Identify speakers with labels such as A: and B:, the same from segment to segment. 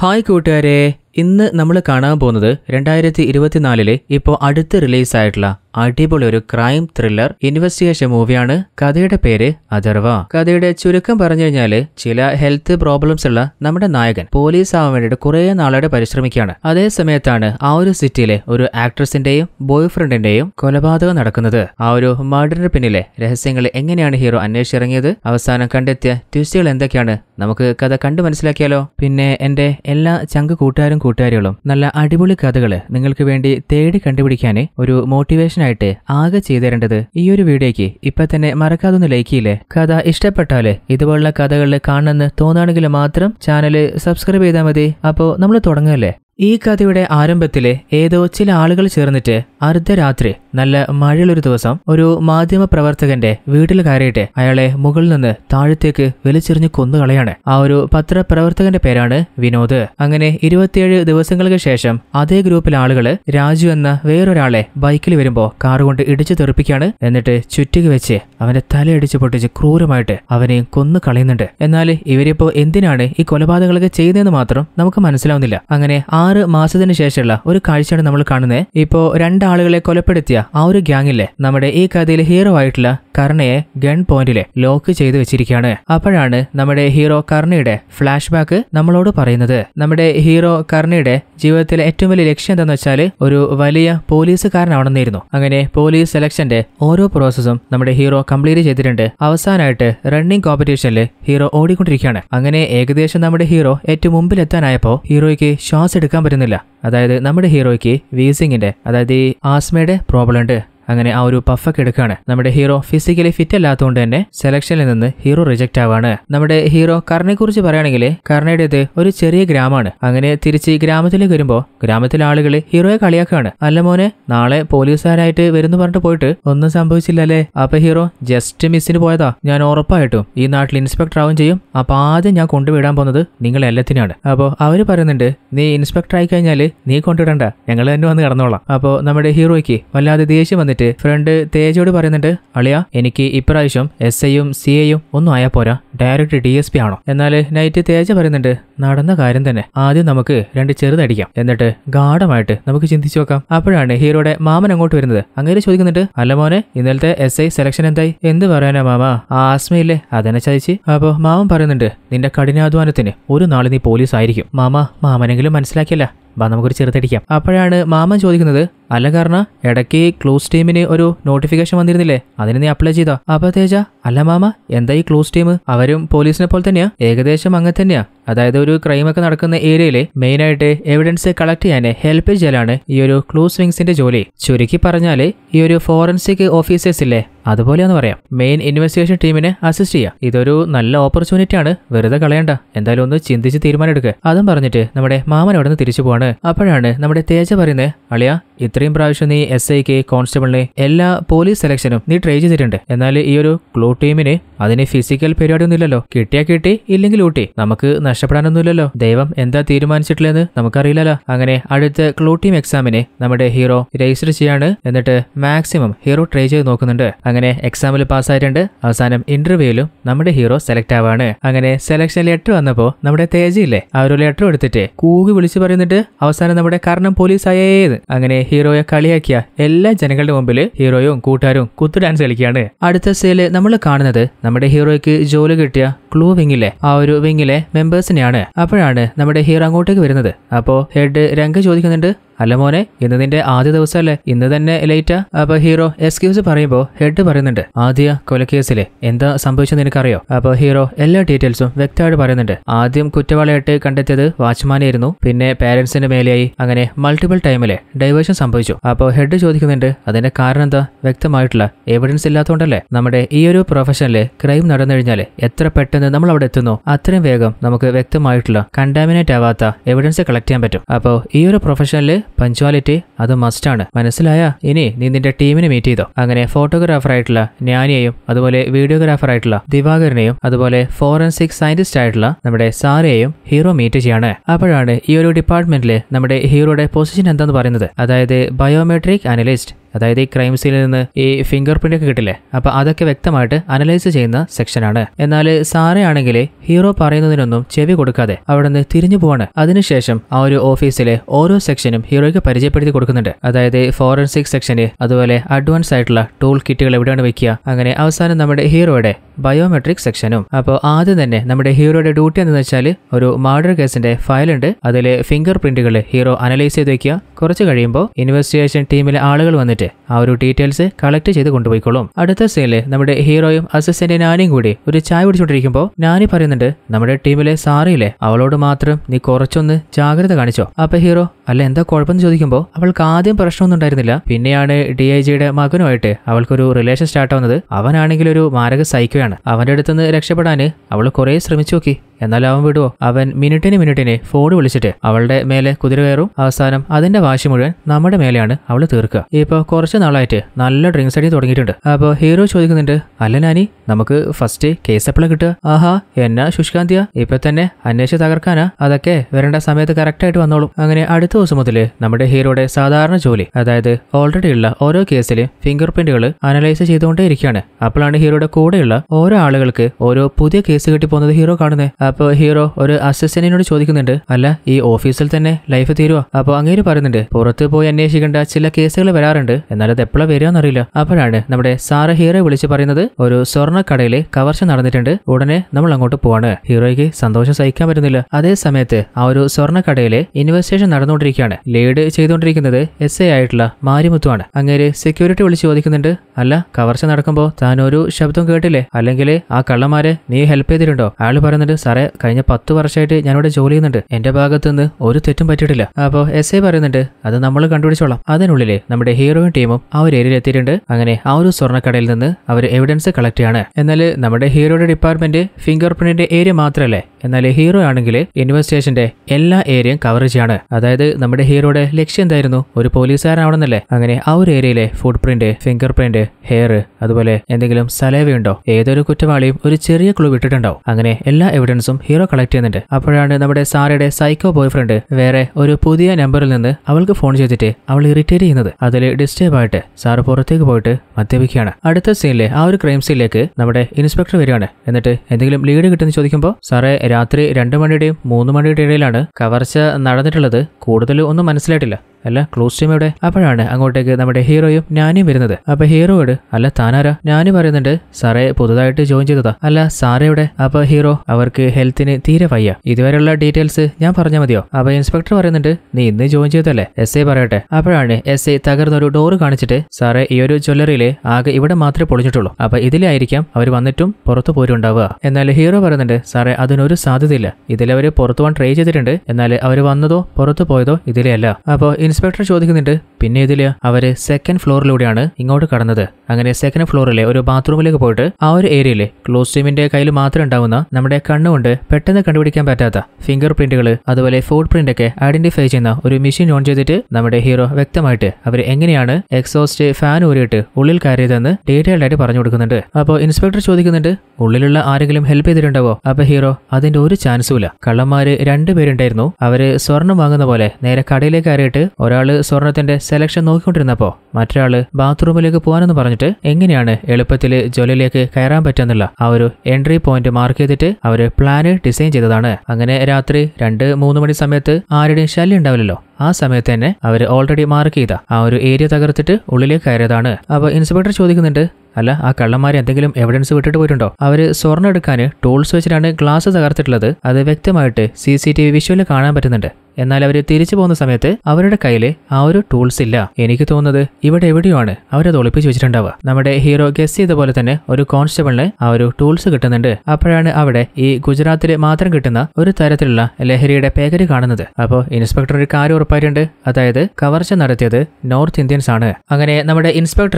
A: hi കൂട്ടുകാരെ ഇന്ന് നമ്മൾ കാണാൻ പോകുന്നത് രണ്ടായിരത്തി ഇരുപത്തിനാലിലെ ഇപ്പോൾ അടുത്ത് റിലീസായിട്ടുള്ള അടിപൊളി ഒരു ക്രൈം ത്രില്ലർ ഇൻവെസ്റ്റിഗേഷൻ മൂവിയാണ് കഥയുടെ പേര് അഥർവ കഥയുടെ ചുരുക്കം പറഞ്ഞു കഴിഞ്ഞാൽ ചില ഹെൽത്ത് പ്രോബ്ലംസ് ഉള്ള നമ്മുടെ നായകൻ പോലീസ് ആവാൻ വേണ്ടിയിട്ട് കുറെ നാളായിട്ട് പരിശ്രമിക്കുകയാണ് അതേ സമയത്താണ് ആ ഒരു സിറ്റിയിലെ ഒരു ആക്ട്രസിന്റെയും ബോയ് ഫ്രണ്ടിന്റെയും കൊലപാതകം നടക്കുന്നത് ആ ഒരു മർഡറിന് പിന്നിലെ രഹസ്യങ്ങൾ എങ്ങനെയാണ് ഹീറോ അന്വേഷിച്ചിറങ്ങിയത് അവസാനം കണ്ടെത്തിയ ട്വിസ്റ്റുകൾ എന്തൊക്കെയാണ് നമുക്ക് കഥ കണ്ടു മനസ്സിലാക്കിയാലോ പിന്നെ എന്റെ എല്ലാ ചങ്ക് കൂട്ടുകാരും കൂട്ടുകാരികളും നല്ല അടിപൊളി കഥകൾ നിങ്ങൾക്ക് വേണ്ടി തേടി കണ്ടുപിടിക്കാൻ ഒരു മോട്ടിവേഷനായിട്ട് ആകെ ചെയ്തേരേണ്ടത് ഈ ഒരു വീഡിയോയ്ക്ക് ഇപ്പൊ തന്നെ മറക്കാതൊന്ന് ലൈക്ക് ചെയ്യില്ലേ കഥ ഇഷ്ടപ്പെട്ടാൽ ഇതുപോലുള്ള കഥകളിൽ കാണണമെന്ന് തോന്നുകയാണെങ്കിൽ മാത്രം ചാനൽ സബ്സ്ക്രൈബ് ചെയ്താൽ മതി അപ്പോൾ നമ്മൾ തുടങ്ങല്ലേ ഈ കഥയുടെ ആരംഭത്തിലെ ഏതോ ചില ആളുകൾ ചേർന്നിട്ട് അർദ്ധരാത്രി നല്ല മഴയുള്ളൊരു ദിവസം ഒരു മാധ്യമ പ്രവർത്തകന്റെ വീട്ടിൽ കയറിയിട്ട് അയാളെ മുകളിൽ നിന്ന് താഴത്തേക്ക് വലിച്ചെറിഞ്ഞ് കൊന്നുകളയാണ് ആ ഒരു പത്രപ്രവർത്തകന്റെ പേരാണ് വിനോദ് അങ്ങനെ ഇരുപത്തിയേഴ് ദിവസങ്ങൾക്ക് ശേഷം അതേ ഗ്രൂപ്പിലെ ആളുകൾ രാജു എന്ന വേറൊരാളെ ബൈക്കിൽ വരുമ്പോൾ കാർ കൊണ്ട് ഇടിച്ചു തെറിപ്പിക്കുകയാണ് എന്നിട്ട് ചുറ്റിക വെച്ച് അവന്റെ തലയടിച്ച് പൊട്ടിച്ച് ക്രൂരമായിട്ട് അവനെ കൊന്നു കളയുന്നുണ്ട് എന്നാൽ ഇവരിപ്പോ എന്തിനാണ് ഈ കൊലപാതകങ്ങളൊക്കെ ചെയ്യുന്നതെന്ന് മാത്രം നമുക്ക് മനസ്സിലാവുന്നില്ല അങ്ങനെ ആ ആറ് മാസത്തിന് ശേഷമുള്ള ഒരു കാഴ്ചയാണ് നമ്മൾ കാണുന്നത് ഇപ്പോൾ രണ്ടാളുകളെ കൊലപ്പെടുത്തിയ ആ ഒരു ഗ്യാങ്ങില്ലേ നമ്മുടെ ഈ കഥയിലെ ഹീറോ ആയിട്ടുള്ള കർണയെ ഗൺ പോയിന്റിലെ ലോക്ക് ചെയ്ത് വെച്ചിരിക്കുകയാണ് അപ്പോഴാണ് നമ്മുടെ ഹീറോ കർണയുടെ ഫ്ലാഷ് ബാക്ക് നമ്മളോട് പറയുന്നത് നമ്മുടെ ഹീറോ കർണയുടെ ജീവിതത്തിലെ ഏറ്റവും വലിയ ലക്ഷ്യം എന്താണെന്ന് വെച്ചാൽ ഒരു വലിയ പോലീസുകാരനാവണമെന്നായിരുന്നു അങ്ങനെ പോലീസ് സെലക്ഷന്റെ ഓരോ പ്രോസസ്സും നമ്മുടെ ഹീറോ കംപ്ലീറ്റ് ചെയ്തിട്ടുണ്ട് അവസാനമായിട്ട് റണ്ണിംഗ് കോമ്പറ്റീഷനിൽ ഹീറോ ഓടിക്കൊണ്ടിരിക്കുകയാണ് അങ്ങനെ ഏകദേശം നമ്മുടെ ഹീറോ ഏറ്റവും മുമ്പിലെത്താനായപ്പോൾ ഹീറോയ്ക്ക് ശ്വാസം പറ്റുന്നില്ല അതായത് നമ്മുടെ ഹീറോയ്ക്ക് വീസിങ്ങിന്റെ അതായത് ഈ ആസ്മയുടെ പ്രോബ്ലം ഉണ്ട് അങ്ങനെ ആ ഒരു പഫൊക്കെ എടുക്കുകയാണ് നമ്മുടെ ഹീറോ ഫിസിക്കലി ഫിറ്റ് അല്ലാത്തതുകൊണ്ട് തന്നെ സെലക്ഷനിൽ നിന്ന് ഹീറോ റിജക്റ്റ് ആവാണ് നമ്മുടെ ഹീറോ കർണയെക്കുറിച്ച് പറയുകയാണെങ്കിൽ കർണയുടേത് ഒരു ചെറിയ ഗ്രാമമാണ് അങ്ങനെ തിരിച്ച് ഗ്രാമത്തിലേക്ക് വരുമ്പോൾ ഗ്രാമത്തിലെ ആളുകൾ ഹീറോയെ കളിയാക്കുകയാണ് അല്ല മോനെ നാളെ പോലീസുകാരായിട്ട് വരുന്നു പറഞ്ഞിട്ട് പോയിട്ട് ഒന്നും സംഭവിച്ചില്ലല്ലേ അപ്പൊ ഹീറോ ജസ്റ്റ് മിസ്സിന് പോയതാ ഞാൻ ഉറപ്പായിട്ടും ഈ നാട്ടിൽ ഇൻസ്പെക്ടർ ആവും ചെയ്യും അപ്പൊ ആദ്യം ഞാൻ കൊണ്ടുവിടാൻ പോകുന്നത് നിങ്ങൾ എല്ലാത്തിനാണ് അപ്പോൾ അവർ പറയുന്നുണ്ട് നീ ഇൻസ്പെക്ടർ ആയി കഴിഞ്ഞാൽ നീ കൊണ്ടുവിടണ്ട ഞങ്ങൾ തന്നെ വന്ന് കടന്നോളാം അപ്പോൾ നമ്മുടെ ഹീറോയ്ക്ക് വല്ലാതെ ദേഷ്യം വന്നിട്ട് ഫ്രണ്ട് തേജയോട് പറയുന്നുണ്ട് അളിയ എനിക്ക് ഇപ്രാവശ്യം എസ് ഐയും സി ഐയും ഒന്നും ആയാൽ പോരാ ഡയറക്റ്റ് ഡി എസ് പി ആണോ എന്നാൽ നൈറ്റ് തേജ പറയുന്നുണ്ട് നടന്ന കാര്യം തന്നെ ആദ്യം നമുക്ക് രണ്ട് ചെറുതടിക്കാം എന്നിട്ട് ഗാഠമായിട്ട് നമുക്ക് ചിന്തിച്ചു നോക്കാം അപ്പോഴാണ് ഹീറോയുടെ മാമൻ അങ്ങോട്ട് വരുന്നത് അങ്ങനെ ചോദിക്കുന്നുണ്ട് അല്ല മോനെ ഇന്നലത്തെ എസ് ഐ സെലക്ഷൻ എന്തായി എന്ത് പറയാനാ മാമ ആസ്മയില്ലേ അതെന്നെ ചതിച്ച് അപ്പോൾ മാമൻ പറയുന്നുണ്ട് നിന്റെ കഠിനാധ്വാനത്തിന് ഒരു നാൾ നീ പോലീസ് ആയിരിക്കും മാമ മാമനെങ്കിലും മനസ്സിലാക്കിയല്ല വാ നമുക്കൊരു ചെറുതടിക്കാം അപ്പോഴാണ് മാമൻ ചോദിക്കുന്നത് അല്ല കാരണം ഇടയ്ക്ക് ക്ലോസ് ടീമിന് ഒരു നോട്ടിഫിക്കേഷൻ വന്നിരുന്നില്ലേ അതിന് നീ അപ്ലൈ ചെയ്തോ അപ്പോൾ തേജ അല്ല മാമ എന്താ ഈ ടീം അവരും പോലീസിനെ പോലെ തന്നെയാ ഏകദേശം അങ്ങനെ തന്നെയാ അതായത് ഒരു ക്രൈമൊക്കെ നടക്കുന്ന ഏരിയയിലെ മെയിനായിട്ട് എവിഡൻസ് കളക്ട് ചെയ്യാൻ ഹെൽപ്പ് ചെയ്യലാണ് ഈ ഒരു ക്ലൂസ് വിങ്സിന്റെ ജോലി ചുരുക്കി പറഞ്ഞാൽ ഈ ഒരു ഫോറൻസിക് ഓഫീസേഴ്സ് ഇല്ലേ അതുപോലെയെന്ന് പറയാം മെയിൻ ഇൻവെസ്റ്റിഗേഷൻ ടീമിനെ അസിസ്റ്റ് ചെയ്യാം ഇതൊരു നല്ല ഓപ്പർച്യൂണിറ്റി ആണ് വെറുതെ കളയണ്ട എന്തായാലും ഒന്ന് ചിന്തിച്ച് തീരുമാനം എടുക്കുക അതും പറഞ്ഞിട്ട് നമ്മുടെ മാമൻ അവിടെ നിന്ന് തിരിച്ചു പോവാണ് അപ്പോഴാണ് നമ്മുടെ തേജ പറയുന്നത് അളിയ ഇത്രയും പ്രാവശ്യം നീ എസ് ഐക്ക് കോൺസ്റ്റബിളിനെ എല്ലാ പോലീസ് സെലക്ഷനും നീ ട്രൈ ചെയ്തിട്ടുണ്ട് എന്നാൽ ഈ ഒരു ക്ലൂ ടീമിന് അതിന് ഫിസിക്കൽ പരിപാടിയൊന്നുമില്ലല്ലോ കിട്ടിയാ കിട്ടി ഇല്ലെങ്കിൽ ഊട്ടി നമുക്ക് നഷ്ടപ്പെടാനൊന്നുമില്ലല്ലോ ദൈവം എന്താ തീരുമാനിച്ചിട്ടില്ലെന്ന് നമുക്കറിയില്ലല്ലോ അങ്ങനെ അടുത്ത ക്ലൂ ടീം എക്സാമിന് നമ്മുടെ ഹീറോ രജിസ്റ്റർ ചെയ്യാണ് എന്നിട്ട് മാക്സിമം ഹീറോ ട്രൈ ചെയ്ത് നോക്കുന്നുണ്ട് അങ്ങനെ എക്സാമിൽ പാസ്സായിട്ടുണ്ട് അവസാനം ഇന്റർവ്യൂയിലും നമ്മുടെ ഹീറോ സെലക്ട് ആവാണ് അങ്ങനെ സെലക്ഷൻ ലെറ്റർ വന്നപ്പോൾ നമ്മുടെ തേജയില്ലേ ആ ഒരു ലെറ്റർ എടുത്തിട്ട് കൂകി വിളിച്ചു പറയുന്നിട്ട് അവസാനം നമ്മുടെ പോലീസ് പോലീസായേത് അങ്ങനെ ഹീറോയെ കളിയാക്കിയ എല്ലാ ജനങ്ങളുടെ മുമ്പിൽ ഹീറോയും കൂട്ടുകാരും കുത്തു ഡാൻസ് കളിക്കുകയാണ് അടുത്ത സീല് നമ്മൾ കാണുന്നത് നമ്മുടെ ഹീറോയ്ക്ക് ജോലി കിട്ടിയ ക്ലൂ വിങ്ങിലെ ആ ഒരു വിങ്ങിലെ മെമ്പേഴ്സിനെയാണ് അപ്പോഴാണ് നമ്മുടെ ഹീറോ അങ്ങോട്ടേക്ക് വരുന്നത് അപ്പോ ഹെഡ് രംഗ ചോദിക്കുന്നുണ്ട് അല്ല മോനെ ഇന്ന് നിന്റെ ആദ്യ ദിവസമല്ലേ ഇന്ന് തന്നെ ലേറ്റാ അപ്പൊ ഹീറോ എക്സ്ക്യൂസ് പറയുമ്പോ ഹെഡ് പറയുന്നുണ്ട് ആദ്യ കൊലക്കേസിലെ എന്താ സംഭവിച്ചെന്ന് നിനക്കറിയോ അപ്പൊ ഹീറോ എല്ലാ ഡീറ്റെയിൽസും വ്യക്തമായിട്ട് പറയുന്നുണ്ട് ആദ്യം കുറ്റവാളിയായിട്ട് കണ്ടെത്തിയത് വാച്ച്മാനായിരുന്നു പിന്നെ പാരന്റ്സിന്റെ മേലെയായി അങ്ങനെ മൾട്ടിപ്പിൾ ടൈമില് ഡൈവേഴ്സൺ സംഭവിച്ചു അപ്പോൾ ഹെഡ് ചോദിക്കുന്നുണ്ട് അതിന്റെ കാരണം എന്താ വ്യക്തമായിട്ടുള്ള എവിഡൻസ് ഇല്ലാത്തതുകൊണ്ടല്ലേ നമ്മുടെ ഈ ഒരു പ്രൊഫഷനില് ക്രൈം നടന്നു കഴിഞ്ഞാൽ എത്ര പെട്ടെന്ന് നമ്മൾ അവിടെ എത്തുന്നു അത്രയും വേഗം നമുക്ക് വ്യക്തമായിട്ടുള്ള കണ്ടാമിനേറ്റ് ആവാത്ത എവിഡൻസ് കളക്ട് ചെയ്യാൻ പറ്റും അപ്പോൾ ഈ ഒരു പ്രൊഫഷനില് പഞ്ച്വാലിറ്റി അത് ആണ് മനസ്സിലായ ഇനി നീ നിന്റെ ടീമിനെ മീറ്റ് ചെയ്തോ അങ്ങനെ ഫോട്ടോഗ്രാഫർ ആയിട്ടുള്ള ജ്ഞാനിയെയും അതുപോലെ വീഡിയോഗ്രാഫർ ആയിട്ടുള്ള ദിവാകരനെയും അതുപോലെ ഫോറൻസിക് സയന്റിസ്റ്റ് ആയിട്ടുള്ള നമ്മുടെ സാറേയും ഹീറോ മീറ്റ് ചെയ്യാണ് അപ്പോഴാണ് ഈ ഒരു ഡിപ്പാർട്ട്മെന്റിൽ നമ്മുടെ ഹീറോയുടെ പൊസിഷൻ എന്താന്ന് പറയുന്നത് അതായത് the biometric analyst അതായത് ഈ ക്രൈം സീനിൽ നിന്ന് ഈ ഫിംഗർ പ്രിന്റ് ഒക്കെ കിട്ടില്ലേ അപ്പോൾ അതൊക്കെ വ്യക്തമായിട്ട് അനലൈസ് ചെയ്യുന്ന സെക്ഷനാണ് എന്നാൽ സാറയാണെങ്കിൽ ഹീറോ പറയുന്നതിനൊന്നും ചെവി കൊടുക്കാതെ അവിടെ നിന്ന് തിരിഞ്ഞു പോവാണ് അതിനുശേഷം ആ ഒരു ഓഫീസിലെ ഓരോ സെക്ഷനും ഹീറോയ്ക്ക് പരിചയപ്പെടുത്തി കൊടുക്കുന്നുണ്ട് അതായത് ഫോറൻസിക് സെക്ഷന് അതുപോലെ അഡ്വാൻസ് ആയിട്ടുള്ള ടൂൾ കിറ്റുകൾ എവിടെയാണ് വെക്കുക അങ്ങനെ അവസാനം നമ്മുടെ ഹീറോയുടെ ബയോമെട്രിക് സെക്ഷനും അപ്പോൾ ആദ്യം തന്നെ നമ്മുടെ ഹീറോയുടെ ഡ്യൂട്ടി എന്ന് വെച്ചാൽ ഒരു മർഡർ കേസിന്റെ ഫയലുണ്ട് അതിൽ ഫിംഗർ പ്രിന്റുകൾ ഹീറോ അനലൈസ് ചെയ്ത് വെക്കുക കുറച്ച് കഴിയുമ്പോൾ ഇൻവെസ്റ്റിഗേഷൻ ടീമിലെ ആളുകൾ വന്നിട്ട് എന്നിട്ട് ആ ഒരു ഡീറ്റെയിൽസ് കളക്ട് ചെയ്ത് കൊണ്ടുപോയിക്കോളും അടുത്ത സീനിൽ നമ്മുടെ ഹീറോയും അസിസ്റ്റന്റ് നാനിയും കൂടി ഒരു ചായ കുടിച്ചുകൊണ്ടിരിക്കുമ്പോൾ നാനി പറയുന്നുണ്ട് നമ്മുടെ ടീമിലെ സാറിയില്ലേ അവളോട് മാത്രം നീ കുറച്ചൊന്ന് ജാഗ്രത കാണിച്ചോ അപ്പൊ ഹീറോ അല്ല എന്താ കുഴപ്പമെന്ന് ചോദിക്കുമ്പോൾ അവൾക്ക് ആദ്യം പ്രശ്നമൊന്നും ഉണ്ടായിരുന്നില്ല പിന്നെയാണ് ഡി ഐ ജിയുടെ മകനുമായിട്ട് അവൾക്കൊരു റിലേഷൻ സ്റ്റാർട്ട് ആവുന്നത് അവനാണെങ്കിൽ ഒരു മാരക സൈക്കോയാണ് അവൻ്റെ അടുത്തുനിന്ന് രക്ഷപ്പെടാൻ അവൾ കുറേ ശ്രമിച്ചു നോക്കി എന്നാൽ അവൻ വിടുവോ അവൻ മിനിറ്റിന് മിനിറ്റിനെ ഫോൺ വിളിച്ചിട്ട് അവളുടെ മേലെ കുതിര കയറും അവസാനം അതിന്റെ വാശി മുഴുവൻ നമ്മുടെ മേലെയാണ് അവൾ തീർക്കുക ഇപ്പോൾ കുറച്ച് നാളായിട്ട് നല്ല ഡ്രിങ്ക്സ് അടി തുടങ്ങിയിട്ടുണ്ട് അപ്പോൾ ഹീറോ ചോദിക്കുന്നുണ്ട് അല്ല നാനി നമുക്ക് ഫസ്റ്റ് കേസ് എപ്പോഴും കിട്ടുക ആഹാ എന്നാ ശുഷ്കാന്തിയ ഇപ്പൊ തന്നെ അന്വേഷിച്ച് തകർക്കാനാ അതൊക്കെ വരേണ്ട സമയത്ത് കറക്റ്റായിട്ട് വന്നോളും അങ്ങനെ അടുത്ത ദിവസം മുതൽ നമ്മുടെ ഹീറോയുടെ സാധാരണ ജോലി അതായത് ഓൾറെഡി ഉള്ള ഓരോ കേസിൽ ഫിംഗർ പ്രിന്റുകൾ അനലൈസ് ചെയ്തുകൊണ്ടേ ഇരിക്കുകയാണ് അപ്പോഴാണ് ഹീറോയുടെ കൂടെയുള്ള ഓരോ ആളുകൾക്ക് ഓരോ പുതിയ കേസ് കിട്ടി പോകുന്നത് ഹീറോ കാണുന്നത് അപ്പോൾ ഹീറോ ഒരു അസിസ്റ്റന്റിനോട് ചോദിക്കുന്നുണ്ട് അല്ല ഈ ഓഫീസിൽ തന്നെ ലൈഫ് തീരുവോ അപ്പോൾ അങ്ങേര് പറയുന്നുണ്ട് പുറത്ത് പോയി അന്വേഷിക്കേണ്ട ചില കേസുകൾ വരാറുണ്ട് എന്നാൽ അത് വരികയെന്ന് അറിയില്ല അപ്പോഴാണ് നമ്മുടെ സാറ ഹീറോ വിളിച്ച് പറയുന്നത് ഒരു സ്വർണ്ണക്കടയിൽ കവർച്ച നടന്നിട്ടുണ്ട് ഉടനെ നമ്മൾ അങ്ങോട്ട് പോവാണ് ഹീറോയ്ക്ക് സന്തോഷം സഹിക്കാൻ പറ്റുന്നില്ല അതേ സമയത്ത് ആ ഒരു സ്വർണ്ണക്കടയിൽ ഇൻവെസ്റ്റേഷൻ നടന്നുകൊണ്ടിരിക്കുകയാണ് ലീഡ് ചെയ്തുകൊണ്ടിരിക്കുന്നത് എസ് എ ആയിട്ടുള്ള മാരിമുത്തുവാണ് അങ്ങേര് സെക്യൂരിറ്റി വിളിച്ച് ചോദിക്കുന്നുണ്ട് അല്ല കവർച്ച നടക്കുമ്പോൾ താനൊരു ശബ്ദം കേട്ടില്ലേ അല്ലെങ്കിൽ ആ കള്ളന്മാരെ നീ ഹെൽപ്പ് ചെയ്തിട്ടുണ്ടോ അയാൾ പറയുന്നുണ്ട് സാർ സാറേ കഴിഞ്ഞ പത്ത് വർഷമായിട്ട് ഞാനിവിടെ ജോലി ചെയ്യുന്നുണ്ട് എന്റെ ഭാഗത്തുനിന്ന് നിന്ന് ഒരു തെറ്റും പറ്റിയിട്ടില്ല അപ്പോൾ എസ് ഐ പറയുന്നുണ്ട് അത് നമ്മൾ കണ്ടുപിടിച്ചോളാം അതിനുള്ളിൽ നമ്മുടെ ഹീറോയും ടീമും ആ ഒരു ഏരിയയിൽ എത്തിയിട്ടുണ്ട് അങ്ങനെ ആ ഒരു സ്വർണ്ണക്കടയിൽ നിന്ന് അവർ എവിഡൻസ് കളക്ട് ചെയ്യാണ് എന്നാൽ നമ്മുടെ ഹീറോയുടെ ഡിപ്പാർട്ട്മെന്റ് ഫിംഗർ പ്രിന്റിന്റെ ഏരിയ മാത്രമല്ലേ എന്നാൽ ഹീറോ ആണെങ്കിൽ ഇൻവെസ്റ്റേഷന്റെ എല്ലാ ഏരിയയും കവർ ചെയ്യാണ് അതായത് നമ്മുടെ ഹീറോയുടെ ലക്ഷ്യം എന്തായിരുന്നു ഒരു പോലീസുകാരനാവണമെന്നല്ലേ അങ്ങനെ ആ ഒരു ഏരിയയിലെ footprint fingerprint hair അതുപോലെ എന്തെങ്കിലും സലേവയുണ്ടോ ഏതൊരു കുറ്റവാളിയും ഒരു ചെറിയ ക്ലൂ വിട്ടിട്ടുണ്ടോ അങ്ങനെ എല്ലാ എവിഡൻസും മെസ്സേജസും ഹീറോ കളക്ട് ചെയ്യുന്നുണ്ട് അപ്പോഴാണ് നമ്മുടെ സാറയുടെ സൈക്കോ ബോയ് ഫ്രണ്ട് വേറെ ഒരു പുതിയ നമ്പറിൽ നിന്ന് അവൾക്ക് ഫോൺ ചെയ്തിട്ട് അവൾ ഇറിറ്റേറ്റ് ചെയ്യുന്നത് അതിൽ ഡിസ്റ്റേബ് ആയിട്ട് സാറ് പുറത്തേക്ക് പോയിട്ട് മദ്യപിക്കുകയാണ് അടുത്ത സീനിലെ ആ ഒരു ക്രൈം സീനിലേക്ക് നമ്മുടെ ഇൻസ്പെക്ടർ വരികയാണ് എന്നിട്ട് എന്തെങ്കിലും ലീഡ് കിട്ടുമെന്ന് ചോദിക്കുമ്പോൾ സാറെ രാത്രി രണ്ട് മണിയുടെയും മൂന്ന് മണിയുടെ ഇടയിലാണ് കവർച്ച നടന്നിട്ടുള്ളത് കൂടുതൽ ഒന്നും മനസ്സിലായിട്ടില്ല അല്ല ക്ലോസ് ടീം എവിടെ അപ്പോഴാണ് അങ്ങോട്ടേക്ക് നമ്മുടെ ഹീറോയും ഞാനും വരുന്നത് അപ്പൊ ഹീറോയോട് അല്ല താനാരാ ഞാനും പറയുന്നുണ്ട് സാറേ പുതുതായിട്ട് ജോയിൻ ചെയ്തതാ അല്ല സാറയുടെ അപ്പൊ ഹീറോ അവർക്ക് ഹെൽത്തിന് തീരെ വയ്യ ഇതുവരെയുള്ള ഡീറ്റെയിൽസ് ഞാൻ പറഞ്ഞാൽ മതിയോ അപ്പൊ ഇൻസ്പെക്ടർ പറയുന്നുണ്ട് നീ ഇന്ന് ജോയിൻ ചെയ്തല്ലേ എസ് ഐ പറയട്ടെ അപ്പോഴാണ് എസ് ഐ തകർന്നൊരു ഡോറ് കാണിച്ചിട്ട് സാറേ ഈ ഒരു ജ്വല്ലറിയിലെ ആകെ ഇവിടെ മാത്രമേ പൊളിഞ്ഞിട്ടുള്ളൂ അപ്പൊ ഇതിലായിരിക്കാം അവർ വന്നിട്ടും പുറത്തു പോരുണ്ടാവുക എന്നാൽ ഹീറോ പറയുന്നുണ്ട് സാറേ അതിനൊരു സാധ്യതയില്ല ഇതിലവര് പുറത്തു പോകാൻ ട്രൈ ചെയ്തിട്ടുണ്ട് എന്നാൽ അവർ വന്നതോ പുറത്തു പോയതോ ഇതിലെയല്ല അപ്പോൾ ഇൻസ്പെക്ടർ ചോദിക്കുന്നുണ്ട് പിന്നെ ഇതില് അവര് സെക്കൻഡ് ഫ്ലോറിലൂടെയാണ് ഇങ്ങോട്ട് കടന്നത് അങ്ങനെ സെക്കൻഡ് ഫ്ലോറിലെ ഒരു ബാത്റൂമിലേക്ക് പോയിട്ട് ആ ഒരു ഏരിയയിലെ ക്ലോസ്റ്റീമിന്റെ കയ്യിൽ മാത്രം ഉണ്ടാവുന്ന നമ്മുടെ കണ്ണുകൊണ്ട് പെട്ടെന്ന് കണ്ടുപിടിക്കാൻ പറ്റാത്ത ഫിംഗർ പ്രിന്റുകൾ അതുപോലെ ഫുഡ് പ്രിന്റ് ഒക്കെ ഐഡന്റിഫൈ ചെയ്യുന്ന ഒരു മെഷീൻ ഓൺ ചെയ്തിട്ട് നമ്മുടെ ഹീറോ വ്യക്തമായിട്ട് അവർ എങ്ങനെയാണ് എക്സോസ്റ്റ് ഫാൻ ഊരിയിട്ട് ഉള്ളിൽ കയറിയതെന്ന് ഡീറ്റെയിൽഡ് ആയിട്ട് പറഞ്ഞു കൊടുക്കുന്നുണ്ട് അപ്പോൾ ഇൻസ്പെക്ടർ ചോദിക്കുന്നുണ്ട് ഉള്ളിലുള്ള ആരെങ്കിലും ഹെൽപ്പ് ചെയ്തിട്ടുണ്ടാവോ അപ്പോൾ ഹീറോ അതിന്റെ ഒരു ചാൻസുമില്ല കള്ളന്മാര് രണ്ടുപേരുണ്ടായിരുന്നു അവര് സ്വർണം വാങ്ങുന്ന പോലെ നേരെ കടയിലേക്ക് കയറിയിട്ട് ഒരാൾ സ്വർണത്തിന്റെ സെലക്ഷൻ നോക്കിക്കൊണ്ടിരുന്നപ്പോ മറ്റൊരാൾ ബാത്റൂമിലേക്ക് പോകാനെന്ന് പറഞ്ഞിട്ട് എങ്ങനെയാണ് എളുപ്പത്തിൽ ജോലിയിലേക്ക് കയറാൻ പറ്റുന്നുള്ള ആ ഒരു എൻട്രി പോയിന്റ് മാർക്ക് ചെയ്തിട്ട് അവർ പ്ലാന് ഡിസൈൻ ചെയ്തതാണ് അങ്ങനെ രാത്രി രണ്ട് മൂന്ന് മണി സമയത്ത് ആരുടെയും ശല്യം ഉണ്ടാവില്ലല്ലോ ആ സമയത്ത് തന്നെ അവർ ഓൾറെഡി മാർക്ക് ചെയ്ത ആ ഒരു ഏരിയ തകർത്തിട്ട് ഉള്ളിലേക്ക് കയറിയതാണ് അപ്പോൾ ഇൻസ്പെക്ടർ ചോദിക്കുന്നുണ്ട് അല്ല ആ കള്ളന്മാർ എന്തെങ്കിലും എവിഡൻസ് വിട്ടിട്ട് പോയിട്ടുണ്ടോ അവർ സ്വർണ്ണം എടുക്കാൻ ടൂൾസ് വെച്ചിട്ടാണ് ഗ്ലാസ് തകർത്തിട്ടുള്ളത് അത് വ്യക്തമായിട്ട് സി സി ടി വി വിഷ്വലിൽ കാണാൻ പറ്റുന്നുണ്ട് എന്നാൽ അവർ തിരിച്ചു പോകുന്ന സമയത്ത് അവരുടെ കയ്യിൽ ആ ഒരു ടൂൾസ് ഇല്ല എനിക്ക് തോന്നുന്നത് ഇവിടെ എവിടെയോ ആണ് അവരത് ഒളിപ്പിച്ച് വെച്ചിട്ടുണ്ടാവുക നമ്മുടെ ഹീറോ ഗസ് ചെയ്ത പോലെ തന്നെ ഒരു കോൺസ്റ്റബിളിന് ആ ഒരു ടൂൾസ് കിട്ടുന്നുണ്ട് അപ്പോഴാണ് അവിടെ ഈ ഗുജറാത്തിൽ മാത്രം കിട്ടുന്ന ഒരു തരത്തിലുള്ള ലഹരിയുടെ പേക്കറ്റ് കാണുന്നത് അപ്പോൾ ഇൻസ്പെക്ടർ ഒരു കാര്യം ഉറപ്പായിട്ടുണ്ട് അതായത് കവർച്ച നടത്തിയത് നോർത്ത് ഇന്ത്യൻസ് ആണ് അങ്ങനെ നമ്മുടെ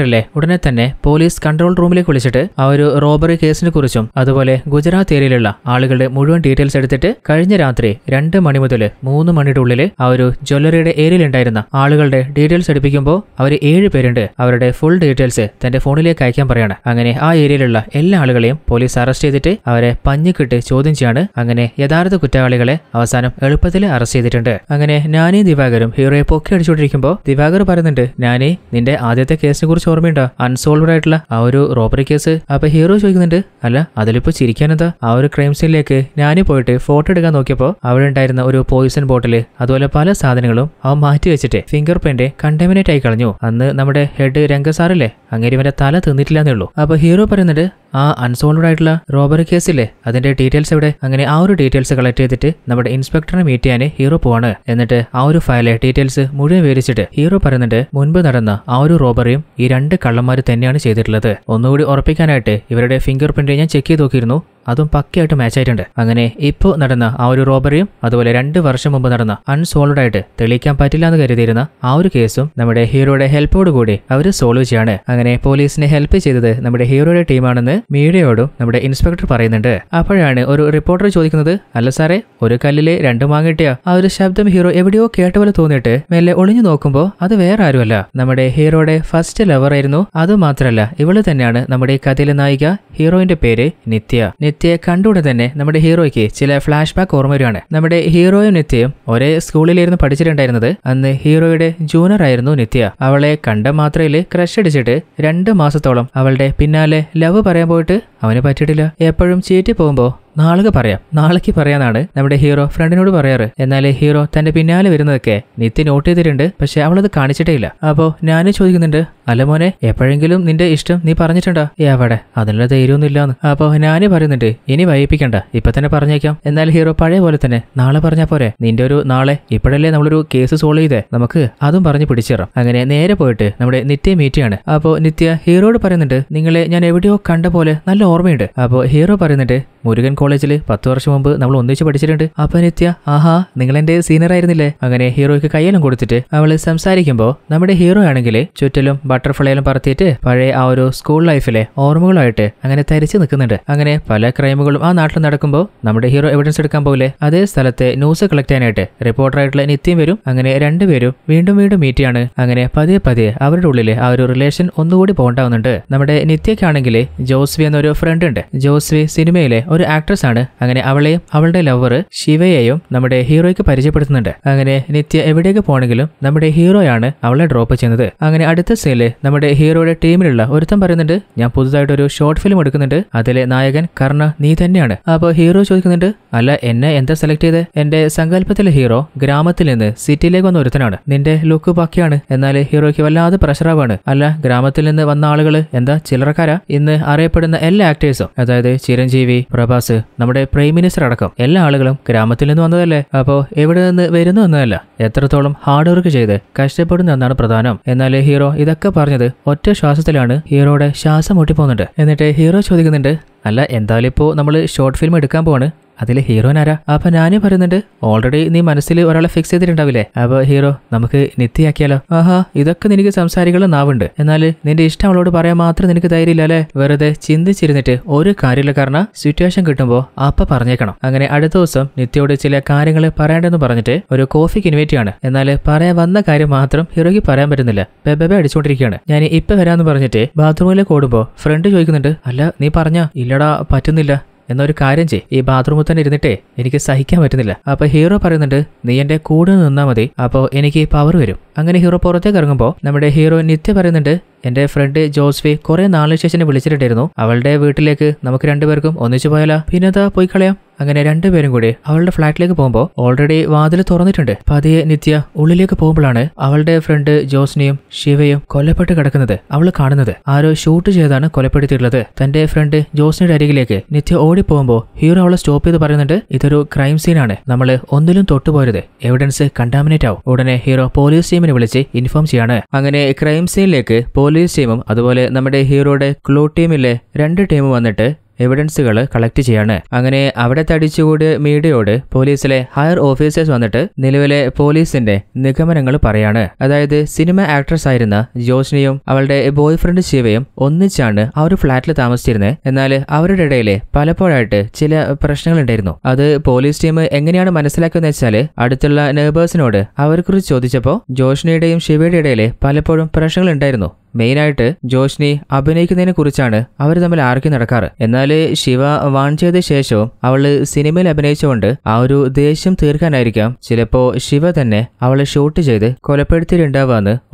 A: അല്ലേ ഉടനെ തന്നെ പോലീസ് കൺട്രോൾ റൂമിലേക്ക് വിളിച്ചിട്ട് ആ ഒരു റോബറി കേസിനെ കുറിച്ചും അതുപോലെ ഗുജറാത്ത് ഏരിയയിലുള്ള ആളുകളുടെ മുഴുവൻ ഡീറ്റെയിൽസ് എടുത്തിട്ട് കഴിഞ്ഞ രാത്രി രണ്ട് മണി മുതൽ മൂന്ന് മണിയുടെ ഉള്ളിൽ ആ ഒരു ജ്വല്ലറിയുടെ ഏരിയയിൽ ഉണ്ടായിരുന്ന ആളുകളുടെ ഡീറ്റെയിൽസ് എടുപ്പിക്കുമ്പോൾ അവർ ഏഴ് പേരുണ്ട് അവരുടെ ഫുൾ ഡീറ്റെയിൽസ് തന്റെ ഫോണിലേക്ക് അയക്കാൻ പറയാണ് അങ്ങനെ ആ ഏരിയയിലുള്ള എല്ലാ ആളുകളെയും പോലീസ് അറസ്റ്റ് ചെയ്തിട്ട് അവരെ പഞ്ഞിക്കിട്ട് ചോദ്യം ചെയ്യാണ് അങ്ങനെ യഥാർത്ഥ കുറ്റവാളികളെ അവസാനം എളുപ്പത്തിൽ അറസ്റ്റ് ചെയ്തിട്ടുണ്ട് അങ്ങനെ ഞാനീ ദിവാകരും ഹീറോയെ പൊക്കി അടിച്ചുകൊണ്ടിരിക്കുമ്പോൾ ദിവാകർ പറയുന്നുണ്ട് ഞാനേ നിന്റെ ആദ്യത്തെ കേസിനെ കുറിച്ച് ഓർമ്മയുണ്ടോ അൺസോൾവഡ് ആയിട്ടുള്ള ആ ഒരു റോബറി കേസ് അപ്പൊ ഹീറോ ചോദിക്കുന്നുണ്ട് അല്ല അതിലിപ്പോ ചിരിക്കാനെന്താ ആ ഒരു ക്രൈം സീനിലേക്ക് ഞാനീ പോയിട്ട് ഫോട്ടോ എടുക്കാൻ നോക്കിയപ്പോൾ അവിടെ ഉണ്ടായിരുന്ന ഒരു പോയിസൺ ബോട്ടില് അതുപോലെ പല സാധനങ്ങളും അവൻ മാറ്റി വെച്ചിട്ട് ഫിംഗർ പ്രിന്റ് കണ്ടാമിനേറ്റ് ആയി കളഞ്ഞു അന്ന് നമ്മുടെ ഹെഡ് രംഗസാറല്ലേ അങ്ങനെ ഇവന്റെ തല തിന്നിട്ടില്ലെന്നേ ഉള്ളൂ അപ്പൊ ഹീറോ പറയുന്നുണ്ട് ആ അൺസോൾവഡ് ആയിട്ടുള്ള റോബറി കേസില്ലേ അതിന്റെ ഡീറ്റെയിൽസ് എവിടെ അങ്ങനെ ആ ഒരു ഡീറ്റെയിൽസ് കളക്ട് ചെയ്തിട്ട് നമ്മുടെ ഇൻസ്പെക്ടറിനെ മീറ്റ് ചെയ്യാൻ ഹീറോ പോവാണ് എന്നിട്ട് ആ ഒരു ഫയലെ ഡീറ്റെയിൽസ് മുഴുവൻ വിവരിച്ചിട്ട് ഹീറോ പറയുന്നുണ്ട് മുൻപ് നടന്ന ആ ഒരു റോബറിയും ഈ രണ്ട് കള്ളന്മാർ തന്നെയാണ് ചെയ്തിട്ടുള്ളത് ഒന്നുകൂടി ഉറപ്പിക്കാനായിട്ട് ഇവരുടെ ഫിംഗർ പ്രിന്റ് ഞാൻ ചെക്ക് ചെയ്ത് നോക്കിയിരുന്നു അതും പക്കയായിട്ട് മാച്ച് ആയിട്ടുണ്ട് അങ്ങനെ ഇപ്പോൾ നടന്ന ആ ഒരു റോബറിയും അതുപോലെ രണ്ട് വർഷം മുമ്പ് നടന്ന അൺസോൾവ്ഡ് ആയിട്ട് തെളിയിക്കാൻ പറ്റില്ല എന്ന് കരുതിയിരുന്ന ആ ഒരു കേസും നമ്മുടെ ഹീറോയുടെ ഹെൽപ്പോട് കൂടി അവർ സോൾവ് ചെയ്യാണ് അങ്ങനെ പോലീസിനെ ഹെൽപ്പ് ചെയ്തത് നമ്മുടെ ഹീറോയുടെ ടീമാണെന്ന് മീഡിയയോടും നമ്മുടെ ഇൻസ്പെക്ടർ പറയുന്നുണ്ട് അപ്പോഴാണ് ഒരു റിപ്പോർട്ടർ ചോദിക്കുന്നത് അല്ല സാറേ ഒരു കല്ലിലെ രണ്ട് മാങ്ങിട്ടിയ ആ ഒരു ശബ്ദം ഹീറോ എവിടെയോ കേട്ട പോലെ തോന്നിയിട്ട് മെല്ലെ ഒളിഞ്ഞു നോക്കുമ്പോൾ അത് വേറെ ആരുമല്ല നമ്മുടെ ഹീറോയുടെ ഫസ്റ്റ് ലവർ അത് അതുമാത്രമല്ല ഇവള് തന്നെയാണ് നമ്മുടെ ഈ കഥയിലെ നായിക ഹീറോയിന്റെ പേര് നിത്യ നിത്യയെ കണ്ടുകൂടെ തന്നെ നമ്മുടെ ഹീറോയ്ക്ക് ചില ഫ്ലാഷ് ബാക്ക് ഓർമ്മ വരികയാണ് നമ്മുടെ ഹീറോയും നിത്യയും ഒരേ സ്കൂളിലായിരുന്നു പഠിച്ചിട്ടുണ്ടായിരുന്നത് അന്ന് ഹീറോയുടെ ജൂനിയർ ആയിരുന്നു നിത്യ അവളെ കണ്ട മാത്രയിൽ ക്രഷ് അടിച്ചിട്ട് രണ്ട് മാസത്തോളം അവളുടെ പിന്നാലെ ലവ് പറയാൻ പോയിട്ട് അവന് പറ്റിയിട്ടില്ല എപ്പോഴും ചീറ്റി പോകുമ്പോൾ നാളെ പറയാം നാളേക്ക് പറയാനാണ് നമ്മുടെ ഹീറോ ഫ്രണ്ടിനോട് പറയാറ് എന്നാൽ ഹീറോ തന്റെ പിന്നാലെ വരുന്നതൊക്കെ നിത്യ നോട്ട് ചെയ്തിട്ടുണ്ട് പക്ഷെ അത് കാണിച്ചിട്ടേ ഇല്ല അപ്പോൾ ഞാനും ചോദിക്കുന്നുണ്ട് അല്ല മോനെ എപ്പോഴെങ്കിലും നിന്റെ ഇഷ്ടം നീ പറഞ്ഞിട്ടുണ്ടോ അവിടെ അതിനുള്ള ധൈര്യമൊന്നും ഇല്ലാന്ന് അപ്പോൾ ഞാൻ പറയുന്നുണ്ട് ഇനി വൈകിപ്പിക്കണ്ട ഇപ്പൊ തന്നെ പറഞ്ഞേക്കാം എന്നാൽ ഹീറോ പഴയ പോലെ തന്നെ നാളെ പറഞ്ഞാ പോരെ നിന്റെ ഒരു നാളെ ഇപ്പോഴല്ലേ നമ്മളൊരു കേസ് സോൾവ് ചെയ്തേ നമുക്ക് അതും പറഞ്ഞ് പിടിച്ചിറാം അങ്ങനെ നേരെ പോയിട്ട് നമ്മുടെ നിത്യ മീറ്റിയാണ് അപ്പോൾ നിത്യ ഹീറോയോട് പറയുന്നുണ്ട് നിങ്ങളെ ഞാൻ എവിടെയോ കണ്ട പോലെ നല്ല ഓർമ്മയുണ്ട് അപ്പോൾ ഹീറോ പറയുന്നുണ്ട് മുരുകൻ കോളേജിൽ പത്ത് വർഷം മുമ്പ് നമ്മൾ ഒന്നിച്ച് പഠിച്ചിട്ടുണ്ട് അപ്പൊ നിത്യ ആഹാ നിങ്ങൾ എന്റെ സീനിയർ ആയിരുന്നില്ലേ അങ്ങനെ ഹീറോയ്ക്ക് കയ്യിലും കൊടുത്തിട്ട് അവൾ സംസാരിക്കുമ്പോൾ നമ്മുടെ ഹീറോ ആണെങ്കിൽ ചുറ്റിലും ബട്ടർഫ്ലൈയിലും പറത്തിയിട്ട് പഴയ ആ ഒരു സ്കൂൾ ലൈഫിലെ ഓർമ്മകളായിട്ട് അങ്ങനെ തരിച്ചു നിൽക്കുന്നുണ്ട് അങ്ങനെ പല ക്രൈമുകളും ആ നാട്ടിൽ നടക്കുമ്പോൾ നമ്മുടെ ഹീറോ എവിഡൻസ് എടുക്കാൻ പോകില്ലേ അതേ സ്ഥലത്തെ ന്യൂസ് കളക്ട് ചെയ്യാനായിട്ട് റിപ്പോർട്ടറായിട്ടുള്ള നിത്യം വരും അങ്ങനെ രണ്ടുപേരും വീണ്ടും വീണ്ടും മീറ്റ് ആണ് അങ്ങനെ പതിയെ പതിയെ അവരുടെ ഉള്ളിൽ ആ ഒരു റിലേഷൻ ഒന്നുകൂടി പോകേണ്ടാവുന്നുണ്ട് നമ്മുടെ നിത്യക്കാണെങ്കിൽ ജോസ്വി എന്നൊരു ഫ്രണ്ട് ഉണ്ട് ജോസ്വി സിനിമയിലെ ഒരു ആക്ടർ ആക്ട്രസ് ആണ് അങ്ങനെ അവളെയും അവളുടെ ലവർ ശിവയെയും നമ്മുടെ ഹീറോയ്ക്ക് പരിചയപ്പെടുത്തുന്നുണ്ട് അങ്ങനെ നിത്യ എവിടേക്ക് പോണെങ്കിലും നമ്മുടെ ഹീറോയാണ് അവളെ ഡ്രോപ്പ് ചെയ്യുന്നത് അങ്ങനെ അടുത്ത സീനില് നമ്മുടെ ഹീറോയുടെ ടീമിലുള്ള ഒരുത്തൻ പറയുന്നുണ്ട് ഞാൻ പുതുതായിട്ട് ഒരു ഷോർട്ട് ഫിലിം എടുക്കുന്നുണ്ട് അതിലെ നായകൻ കർണ നീ തന്നെയാണ് അപ്പോൾ ഹീറോ ചോദിക്കുന്നുണ്ട് അല്ല എന്നെ എന്താ സെലക്ട് ചെയ്ത് എന്റെ സങ്കല്പത്തിലെ ഹീറോ ഗ്രാമത്തിൽ നിന്ന് സിറ്റിയിലേക്ക് വന്ന ഒരുത്തനാണ് നിന്റെ ലുക്ക് ബാക്കിയാണ് എന്നാൽ ഹീറോയ്ക്ക് വല്ലാതെ പ്രഷറാവാണ് അല്ല ഗ്രാമത്തിൽ നിന്ന് വന്ന ആളുകൾ എന്താ ചില്ലറക്കാരാ ഇന്ന് അറിയപ്പെടുന്ന എല്ലാ ആക്ടേഴ്സും അതായത് ചിരഞ്ജീവി പ്രഭാസ് നമ്മുടെ പ്രൈം മിനിസ്റ്റർ അടക്കം എല്ലാ ആളുകളും ഗ്രാമത്തിൽ നിന്ന് വന്നതല്ലേ അപ്പോൾ എവിടെ നിന്ന് വരുന്നു എന്നതല്ല എത്രത്തോളം ഹാർഡ് വർക്ക് ചെയ്ത് കഷ്ടപ്പെടുന്നു എന്നാണ് പ്രധാനം എന്നാൽ ഹീറോ ഇതൊക്കെ പറഞ്ഞത് ഒറ്റ ശ്വാസത്തിലാണ് ഹീറോയുടെ ശ്വാസം മുട്ടിപ്പോകുന്നുണ്ട് എന്നിട്ട് ഹീറോ ചോദിക്കുന്നുണ്ട് അല്ല എന്തായാലും ഇപ്പോൾ നമ്മൾ ഷോർട്ട് ഫിലിം എടുക്കാൻ പോവാണ് അതിലെ ആരാ അപ്പൊ ഞാനും പറയുന്നുണ്ട് ഓൾറെഡി നീ മനസ്സിൽ ഒരാളെ ഫിക്സ് ചെയ്തിട്ടുണ്ടാവില്ലേ അപ്പൊ ഹീറോ നമുക്ക് നിത്യയാക്കിയാലോ ആഹാ ഇതൊക്കെ നിനക്ക് സംസാരിക്കുന്ന നാവുണ്ട് എന്നാൽ നിന്റെ ഇഷ്ടം അവളോട് പറയാൻ മാത്രം നിനക്ക് ധൈര്യമില്ല അല്ലേ വെറുതെ ചിന്തിച്ചിരുന്നിട്ട് ഒരു കാര്യമില്ല കാരണം സിറ്റുവേഷൻ കിട്ടുമ്പോൾ അപ്പ പറഞ്ഞേക്കണം അങ്ങനെ അടുത്ത ദിവസം നിത്യയോട് ചില കാര്യങ്ങൾ പറയേണ്ടെന്ന് പറഞ്ഞിട്ട് ഒരു കോഫിക്ക് ഇൻവൈറ്റ് ആണ് എന്നാൽ പറയാൻ വന്ന കാര്യം മാത്രം ഹീറോയ്ക്ക് പറയാൻ പറ്റുന്നില്ല ബെബെ അടിച്ചുകൊണ്ടിരിക്കുകയാണ് ഞാൻ ഇപ്പൊ വരാമെന്ന് പറഞ്ഞിട്ട് ബാത്റൂമിലേക്ക് ഓടുമ്പോൾ ഫ്രണ്ട് ചോദിക്കുന്നുണ്ട് അല്ല നീ പറഞ്ഞ ഇല്ലടാ പറ്റുന്നില്ല എന്നൊരു കാര്യം ചെയ് ഈ ബാത്റൂമിൽ തന്നെ ഇരുന്നിട്ടേ എനിക്ക് സഹിക്കാൻ പറ്റുന്നില്ല അപ്പൊ ഹീറോ പറയുന്നുണ്ട് നീ എന്റെ കൂടെ നിന്നാൽ മതി അപ്പോൾ എനിക്ക് പവർ വരും അങ്ങനെ ഹീറോ പുറത്തേക്ക് ഇറങ്ങുമ്പോൾ നമ്മുടെ ഹീറോ നിത്യ പറയുന്നുണ്ട് എന്റെ ഫ്രണ്ട് ജോസ്വി കുറേ നാളിന് ശേഷം വിളിച്ചിട്ടുണ്ടായിരുന്നു അവളുടെ വീട്ടിലേക്ക് നമുക്ക് രണ്ടുപേർക്കും ഒന്നിച്ചു പോയാലോ അതാ പോയി കളയാം അങ്ങനെ രണ്ടുപേരും കൂടി അവളുടെ ഫ്ലാറ്റിലേക്ക് പോകുമ്പോൾ ഓൾറെഡി വാതിൽ തുറന്നിട്ടുണ്ട് പതിയെ നിത്യ ഉള്ളിലേക്ക് പോകുമ്പോഴാണ് അവളുടെ ഫ്രണ്ട് ജോസ്നയും ശിവയും കൊല്ലപ്പെട്ട് കിടക്കുന്നത് അവൾ കാണുന്നത് ആരോ ഷൂട്ട് ചെയ്താണ് കൊലപ്പെടുത്തിയിട്ടുള്ളത് തന്റെ ഫ്രണ്ട് ജോസ്നയുടെ അരികിലേക്ക് നിത്യ ഓടിപ്പോകുമ്പോൾ ഹീറോ അവളെ സ്റ്റോപ്പ് ചെയ്ത് പറയുന്നുണ്ട് ഇതൊരു ക്രൈം സീനാണ് നമ്മൾ ഒന്നിലും തൊട്ടുപോരുത് എവിഡൻസ് കണ്ടാമിനേറ്റ് ആവും ഉടനെ ഹീറോ പോലീസ് ടീമിനെ വിളിച്ച് ഇൻഫോം ചെയ്യാണ് അങ്ങനെ ക്രൈം സീനിലേക്ക് പോലീസ് ടീമും അതുപോലെ നമ്മുടെ ഹീറോയുടെ ക്ലൂ ടീമിലെ രണ്ട് ടീം വന്നിട്ട് എവിഡൻസുകൾ കളക്ട് ചെയ്യാണ് അങ്ങനെ അവിടെ തടിച്ചുകൂടിയ മീഡിയയോട് പോലീസിലെ ഹയർ ഓഫീസേഴ്സ് വന്നിട്ട് നിലവിലെ പോലീസിന്റെ നിഗമനങ്ങൾ പറയാണ് അതായത് സിനിമ ആക്ട്രസ് ആയിരുന്ന ജോഷ്നിയും അവളുടെ ബോയ് ഫ്രണ്ട് ശിവയും ഒന്നിച്ചാണ് ആ ഒരു ഫ്ലാറ്റിൽ താമസിച്ചിരുന്നത് എന്നാൽ അവരുടെ ഇടയിൽ പലപ്പോഴായിട്ട് ചില പ്രശ്നങ്ങൾ ഉണ്ടായിരുന്നു അത് പോലീസ് ടീം എങ്ങനെയാണ് മനസ്സിലാക്കുന്നത് വെച്ചാൽ അടുത്തുള്ള നേബേഴ്സിനോട് അവരെക്കുറിച്ച് ചോദിച്ചപ്പോൾ ജോഷ്നിയുടെയും ശിവയുടെ ഇടയിൽ പലപ്പോഴും പ്രശ്നങ്ങൾ ഉണ്ടായിരുന്നു മെയിനായിട്ട് ജോഷ്നി അഭിനയിക്കുന്നതിനെ കുറിച്ചാണ് അവർ തമ്മിൽ ആർക്കി നടക്കാറ് എന്നാൽ ശിവ വാൺ ചെയ്ത ശേഷവും അവള് സിനിമയിൽ അഭിനയിച്ചുകൊണ്ട് ആ ഒരു ദേഷ്യം തീർക്കാനായിരിക്കാം ചിലപ്പോ ശിവ തന്നെ അവളെ ഷൂട്ട് ചെയ്ത് കൊലപ്പെടുത്തിയിട്ടുണ്ടാവുക